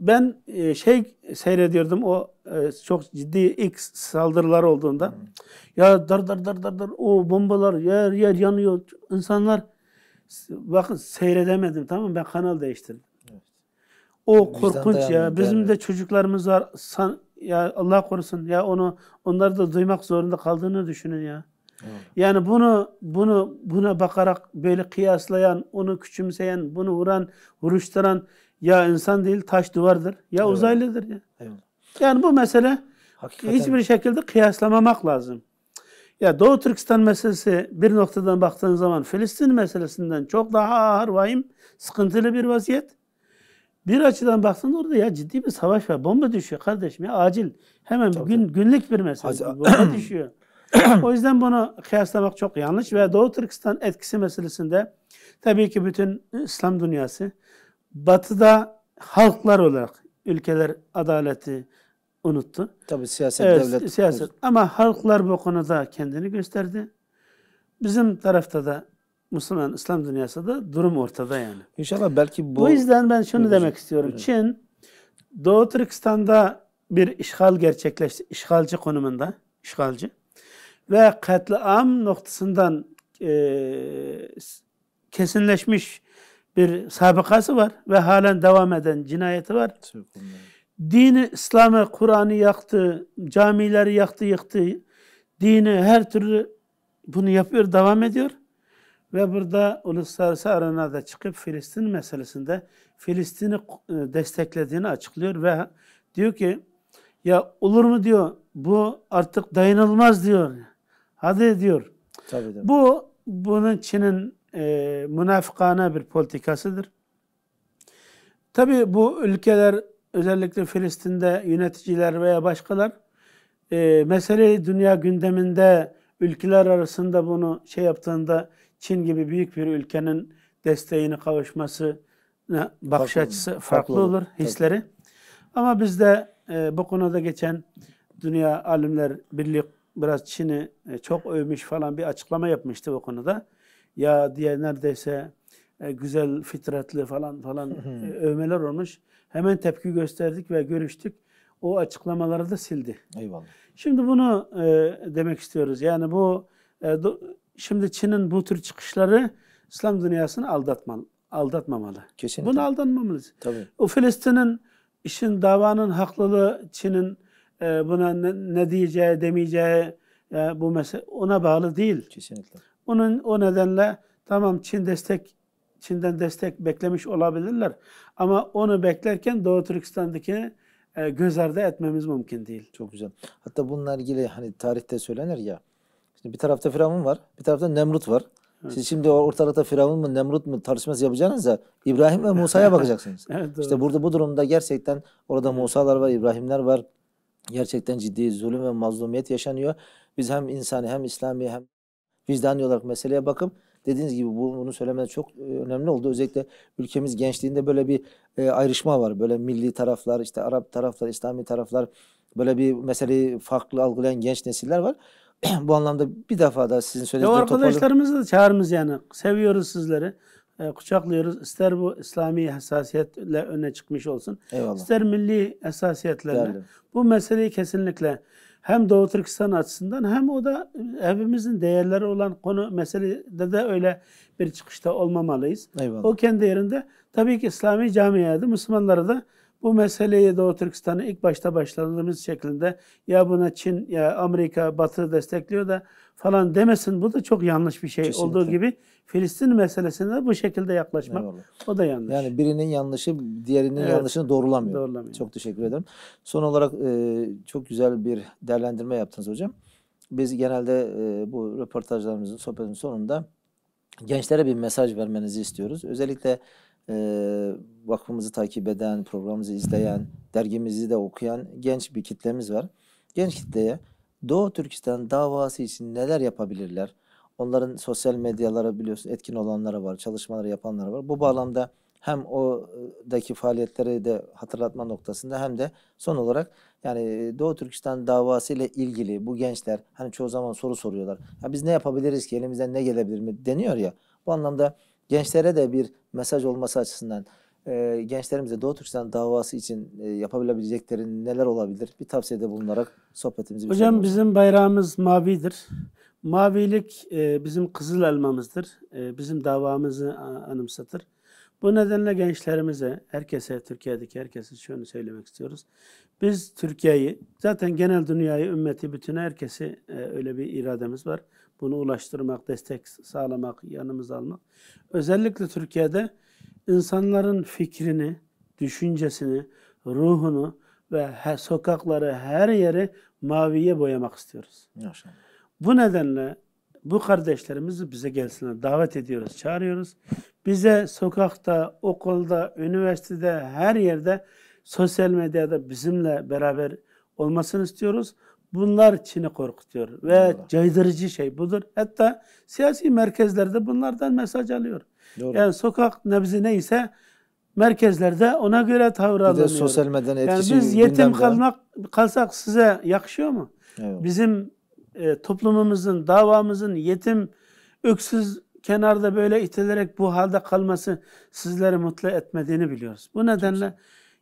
Ben e, şey seyrediyordum o e, çok ciddi ilk saldırılar olduğunda. Hmm. Ya dar dar dar dar dar o bombalar yer yer yanıyor. insanlar. Bakın seyredemedim tamam mı? Ben kanal değiştirdim. Evet. O Vicdan korkunç ya. Bizim de çocuklarımız var. San, ya Allah korusun ya onu onları da duymak zorunda kaldığını düşünün ya. Evet. Yani bunu bunu buna bakarak böyle kıyaslayan, onu küçümseyen, bunu vuran, vuruşturan ya insan değil taş duvardır ya evet. uzaylıdır ya. Evet. Yani bu mesele Hakikaten. hiçbir şekilde kıyaslamamak lazım. Ya Doğu Türkistan meselesi bir noktadan baktığın zaman Filistin meselesinden çok daha ağır vahim, sıkıntılı bir vaziyet. Bir açıdan baktığında orada ya ciddi bir savaş var. Bomba düşüyor kardeşim ya acil. Hemen çok gün, günlük bir mesele. Bomba düşüyor. o yüzden bunu kıyaslamak çok yanlış ve Doğu Türkistan etkisi meselesinde tabii ki bütün İslam dünyası batıda halklar olarak ülkeler adaleti, unuttu. Tabi siyaset evet, devlet. Siyaset. Ama halklar bu konuda kendini gösterdi. Bizim tarafta da Müslüman İslam dünyasında da durum ortada yani. İnşallah belki bu... Bu yüzden ben şunu demek istiyorum. Evet. Çin, Doğu Türkistan'da bir işgal gerçekleşti. İşgalci konumunda. işgalci Ve katliam noktasından e, kesinleşmiş bir sabıkası var ve halen devam eden cinayeti var. Çok dini İslam'ı, Kur'an'ı yaktı, camileri yaktı, yıktı. Dini her türlü bunu yapıyor, devam ediyor. Ve burada uluslararası arenada çıkıp Filistin meselesinde Filistin'i e, desteklediğini açıklıyor ve diyor ki ya olur mu diyor bu artık dayanılmaz diyor. Hadi diyor. Tabii, tabii. Bu bunun Çin'in e, münafıkane bir politikasıdır. Tabii bu ülkeler özellikle Filistin'de yöneticiler veya başkalar e, mesele dünya gündeminde ülkeler arasında bunu şey yaptığında Çin gibi büyük bir ülkenin desteğini kavuşması bakış farklı, açısı farklı, farklı olur, olur hisleri. Tabii. Ama bizde e, bu konuda geçen Dünya Alimler birlik biraz Çin'i e, çok övmüş falan bir açıklama yapmıştı bu konuda. Ya diye neredeyse e, güzel fitretli falan falan e, övmeler olmuş. Hemen tepki gösterdik ve görüştük. O açıklamaları da sildi. Eyvallah. Şimdi bunu e, demek istiyoruz. Yani bu e, do, şimdi Çin'in bu tür çıkışları İslam dünyasını aldatmalı, aldatmamalı. Kesinlikle. Bunu aldanmamalıyız. Tabii. O Filistin'in işin davanın haklılığı Çin'in e, buna ne, ne diyeceği demeyeceği e, bu mesele ona bağlı değil. Kesinlikle. Onun o nedenle tamam Çin destek Çin'den destek beklemiş olabilirler. Ama onu beklerken Doğu Türkistan'daki e, göz ardı etmemiz mümkün değil. Çok güzel. Hatta bununla ilgili hani tarihte söylenir ya. Şimdi bir tarafta Firavun var, bir tarafta Nemrut var. Evet. Siz şimdi ortalıkta Firavun mu Nemrut mu tartışması yapacaksınız ya İbrahim ve Musa'ya bakacaksınız. evet, doğru. burada bu durumda gerçekten orada Musa'lar var, İbrahimler var. Gerçekten ciddi zulüm ve mazlumiyet yaşanıyor. Biz hem insani hem İslami hem vicdani olarak meseleye bakıp dediğiniz gibi bu, bunu söylemeniz çok e, önemli oldu. Özellikle ülkemiz gençliğinde böyle bir e, ayrışma var. Böyle milli taraflar, işte Arap taraflar, İslami taraflar böyle bir meseleyi farklı algılayan genç nesiller var. bu anlamda bir defa da sizin söylediğiniz ya arkadaşlarımızı da çağırımız yani. Seviyoruz sizleri. E, kucaklıyoruz. İster bu İslami hassasiyetle öne çıkmış olsun. Eyvallah. ister milli hassasiyetlerle. Değerli. Bu meseleyi kesinlikle hem Doğu Türkistan açısından hem o da evimizin değerleri olan konu meselede de öyle bir çıkışta olmamalıyız. Eyvallah. O kendi yerinde tabii ki İslami camiada Müslümanlara da bu meseleyi Doğu Türkistan'ı ilk başta başladığımız şeklinde ya buna Çin ya Amerika Batı destekliyor da falan demesin. Bu da çok yanlış bir şey Kesinlikle. olduğu gibi Filistin meselesine de bu şekilde yaklaşmak Eyvallah. o da yanlış. Yani birinin yanlışı diğerinin evet, yanlışını doğrulamıyor. doğrulamıyor. Çok teşekkür ederim. Son olarak e, çok güzel bir değerlendirme yaptınız hocam. Biz genelde e, bu röportajlarımızın, sohbetin sonunda gençlere bir mesaj vermenizi istiyoruz. Özellikle e, vakfımızı takip eden, programımızı izleyen, dergimizi de okuyan genç bir kitlemiz var. Genç kitleye Doğu Türkistan davası için neler yapabilirler? Onların sosyal medyalara biliyorsun etkin olanlara var, çalışmaları yapanlara var. Bu bağlamda hem odaki e, faaliyetleri de hatırlatma noktasında hem de son olarak yani e, Doğu Türkistan davası ile ilgili bu gençler hani çoğu zaman soru soruyorlar. Ya biz ne yapabiliriz ki elimizden ne gelebilir mi deniyor ya. Bu anlamda gençlere de bir mesaj olması açısından e, gençlerimize Doğu Türkistan davası için e, yapabilecekleri neler olabilir? Bir tavsiyede bulunarak sohbetimizi Hocam bizim bayrağımız mavidir. Mavilik e, bizim kızıl elmamızdır. E, bizim davamızı anımsatır. Bu nedenle gençlerimize, herkese, Türkiye'deki herkese şunu söylemek istiyoruz. Biz Türkiye'yi, zaten genel dünyayı, ümmeti, bütün herkesi e, öyle bir irademiz var. Bunu ulaştırmak, destek sağlamak, yanımıza almak. Özellikle Türkiye'de insanların fikrini, düşüncesini, ruhunu ve her, sokakları, her yeri maviye boyamak istiyoruz. Yaşan. Bu nedenle bu kardeşlerimizi bize gelsinler. Davet ediyoruz, çağırıyoruz. Bize sokakta, okulda, üniversitede, her yerde sosyal medyada bizimle beraber olmasını istiyoruz. Bunlar Çin'i korkutuyor ve caydırıcı şey budur. Hatta siyasi merkezlerde bunlardan mesaj alıyor. Doğru. Yani sokak nebzi neyse merkezlerde ona göre tavır alınıyor. Bir de sosyal medeniyet yani biz yetim kalmak kalsak size yakışıyor mu? Evet. Bizim e, toplumumuzun, davamızın yetim, öksüz kenarda böyle itilerek bu halde kalması sizleri mutlu etmediğini biliyoruz. Bu nedenle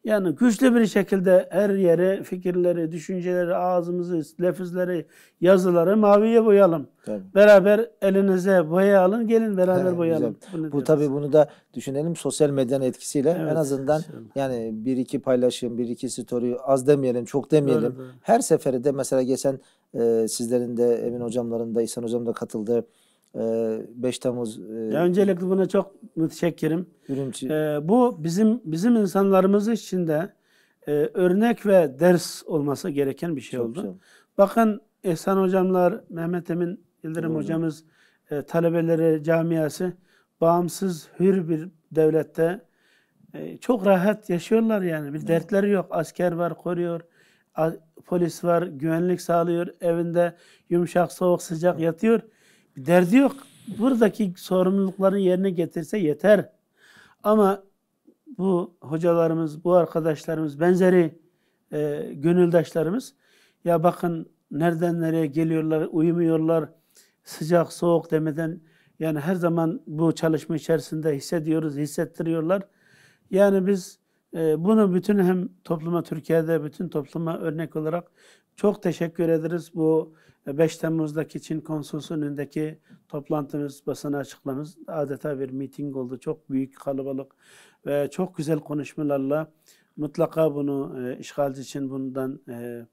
yani güçlü bir şekilde her yere fikirleri, düşünceleri, ağzımızı, lefizleri, yazıları maviye boyayalım. Tabii. Beraber elinize boya alın, gelin beraber He, boyayalım. Bunu Bu tabii bunu da düşünelim sosyal medyanın etkisiyle evet, en azından inşallah. yani bir iki paylaşım, bir iki story az demeyelim, çok demeyelim. Doğru, doğru. Her seferinde mesela geçen e, sizlerin de Emin hocamların da İhsan hocam da katıldığı 5 ee, Temmuz e, ya öncelikle buna çok müteşekkirim. Ürümçi. Ee, bu bizim bizim insanlarımız için de e, örnek ve ders olması gereken bir şey çok oldu. Güzel. Bakın Ehsan hocamlar, Mehmet Emin Yıldırım Doğru. hocamız, e, talebeleri camiası bağımsız, hür bir devlette e, çok rahat yaşıyorlar yani. Bir evet. dertleri yok. Asker var, koruyor. A, polis var, güvenlik sağlıyor. Evinde yumuşak, soğuk, sıcak evet. yatıyor. Derdi yok. Buradaki sorumluluklarını yerine getirse yeter. Ama bu hocalarımız, bu arkadaşlarımız, benzeri e, gönüldaşlarımız ya bakın nereden nereye geliyorlar, uyumuyorlar, sıcak soğuk demeden yani her zaman bu çalışma içerisinde hissediyoruz, hissettiriyorlar. Yani biz e, bunu bütün hem topluma Türkiye'de bütün topluma örnek olarak çok teşekkür ederiz bu 5 Temmuz'daki Çin konsolosu önündeki toplantımız, basın açıklamamız adeta bir miting oldu. Çok büyük kalabalık ve çok güzel konuşmalarla mutlaka bunu e, işgalci için bundan e,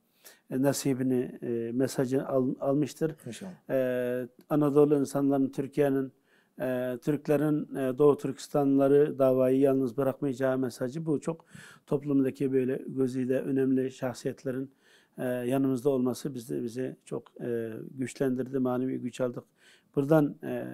e, nasibini, e, mesajı al, almıştır. İnşallah. E, Anadolu insanların, Türkiye'nin, e, Türklerin, e, Doğu Türkistanları davayı yalnız bırakmayacağı mesajı bu. Çok toplumdaki böyle gözüyle önemli şahsiyetlerin e, yanımızda olması bizi, bize çok e, güçlendirdi, manevi güç aldık. Buradan e,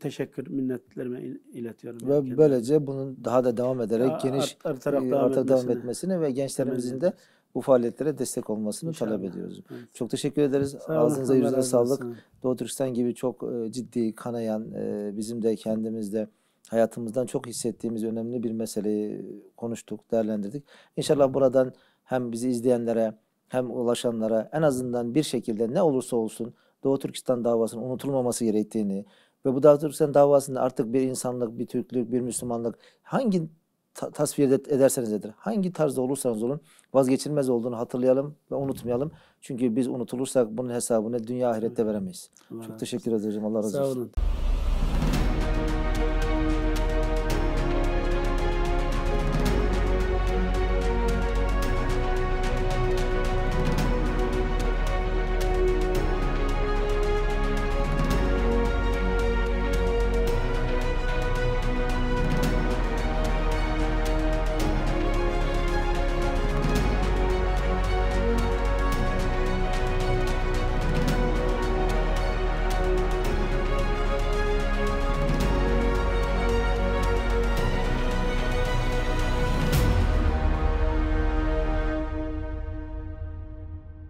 teşekkür, minnetlerimi iletiyorum. Ve yani böylece bunun daha da devam ederek ya, geniş artarak e, art, devam, etmesini, devam etmesini ve gençlerimizin de bu faaliyetlere destek olmasını İnşallah. talep ediyoruz. Evet. Çok teşekkür ederiz. Sağ Ağzınıza yüzüne sağlık. Doğu Türkistan gibi çok e, ciddi, kanayan, e, bizim de kendimizde hayatımızdan çok hissettiğimiz önemli bir meseleyi konuştuk, değerlendirdik. İnşallah buradan hem bizi izleyenlere hem ulaşanlara en azından bir şekilde ne olursa olsun Doğu Türkistan davasının unutulmaması gerektiğini ve bu Doğu Türkistan davasında artık bir insanlık, bir Türklük, bir Müslümanlık hangi tasvir ederseniz edin, Hangi tarzda olursanız olun vazgeçilmez olduğunu hatırlayalım ve unutmayalım. Çünkü biz unutulursak bunun hesabını dünya ahirette veremeyiz. Allah Çok teşekkür ederim. Allah razı olsun. Sağ olun.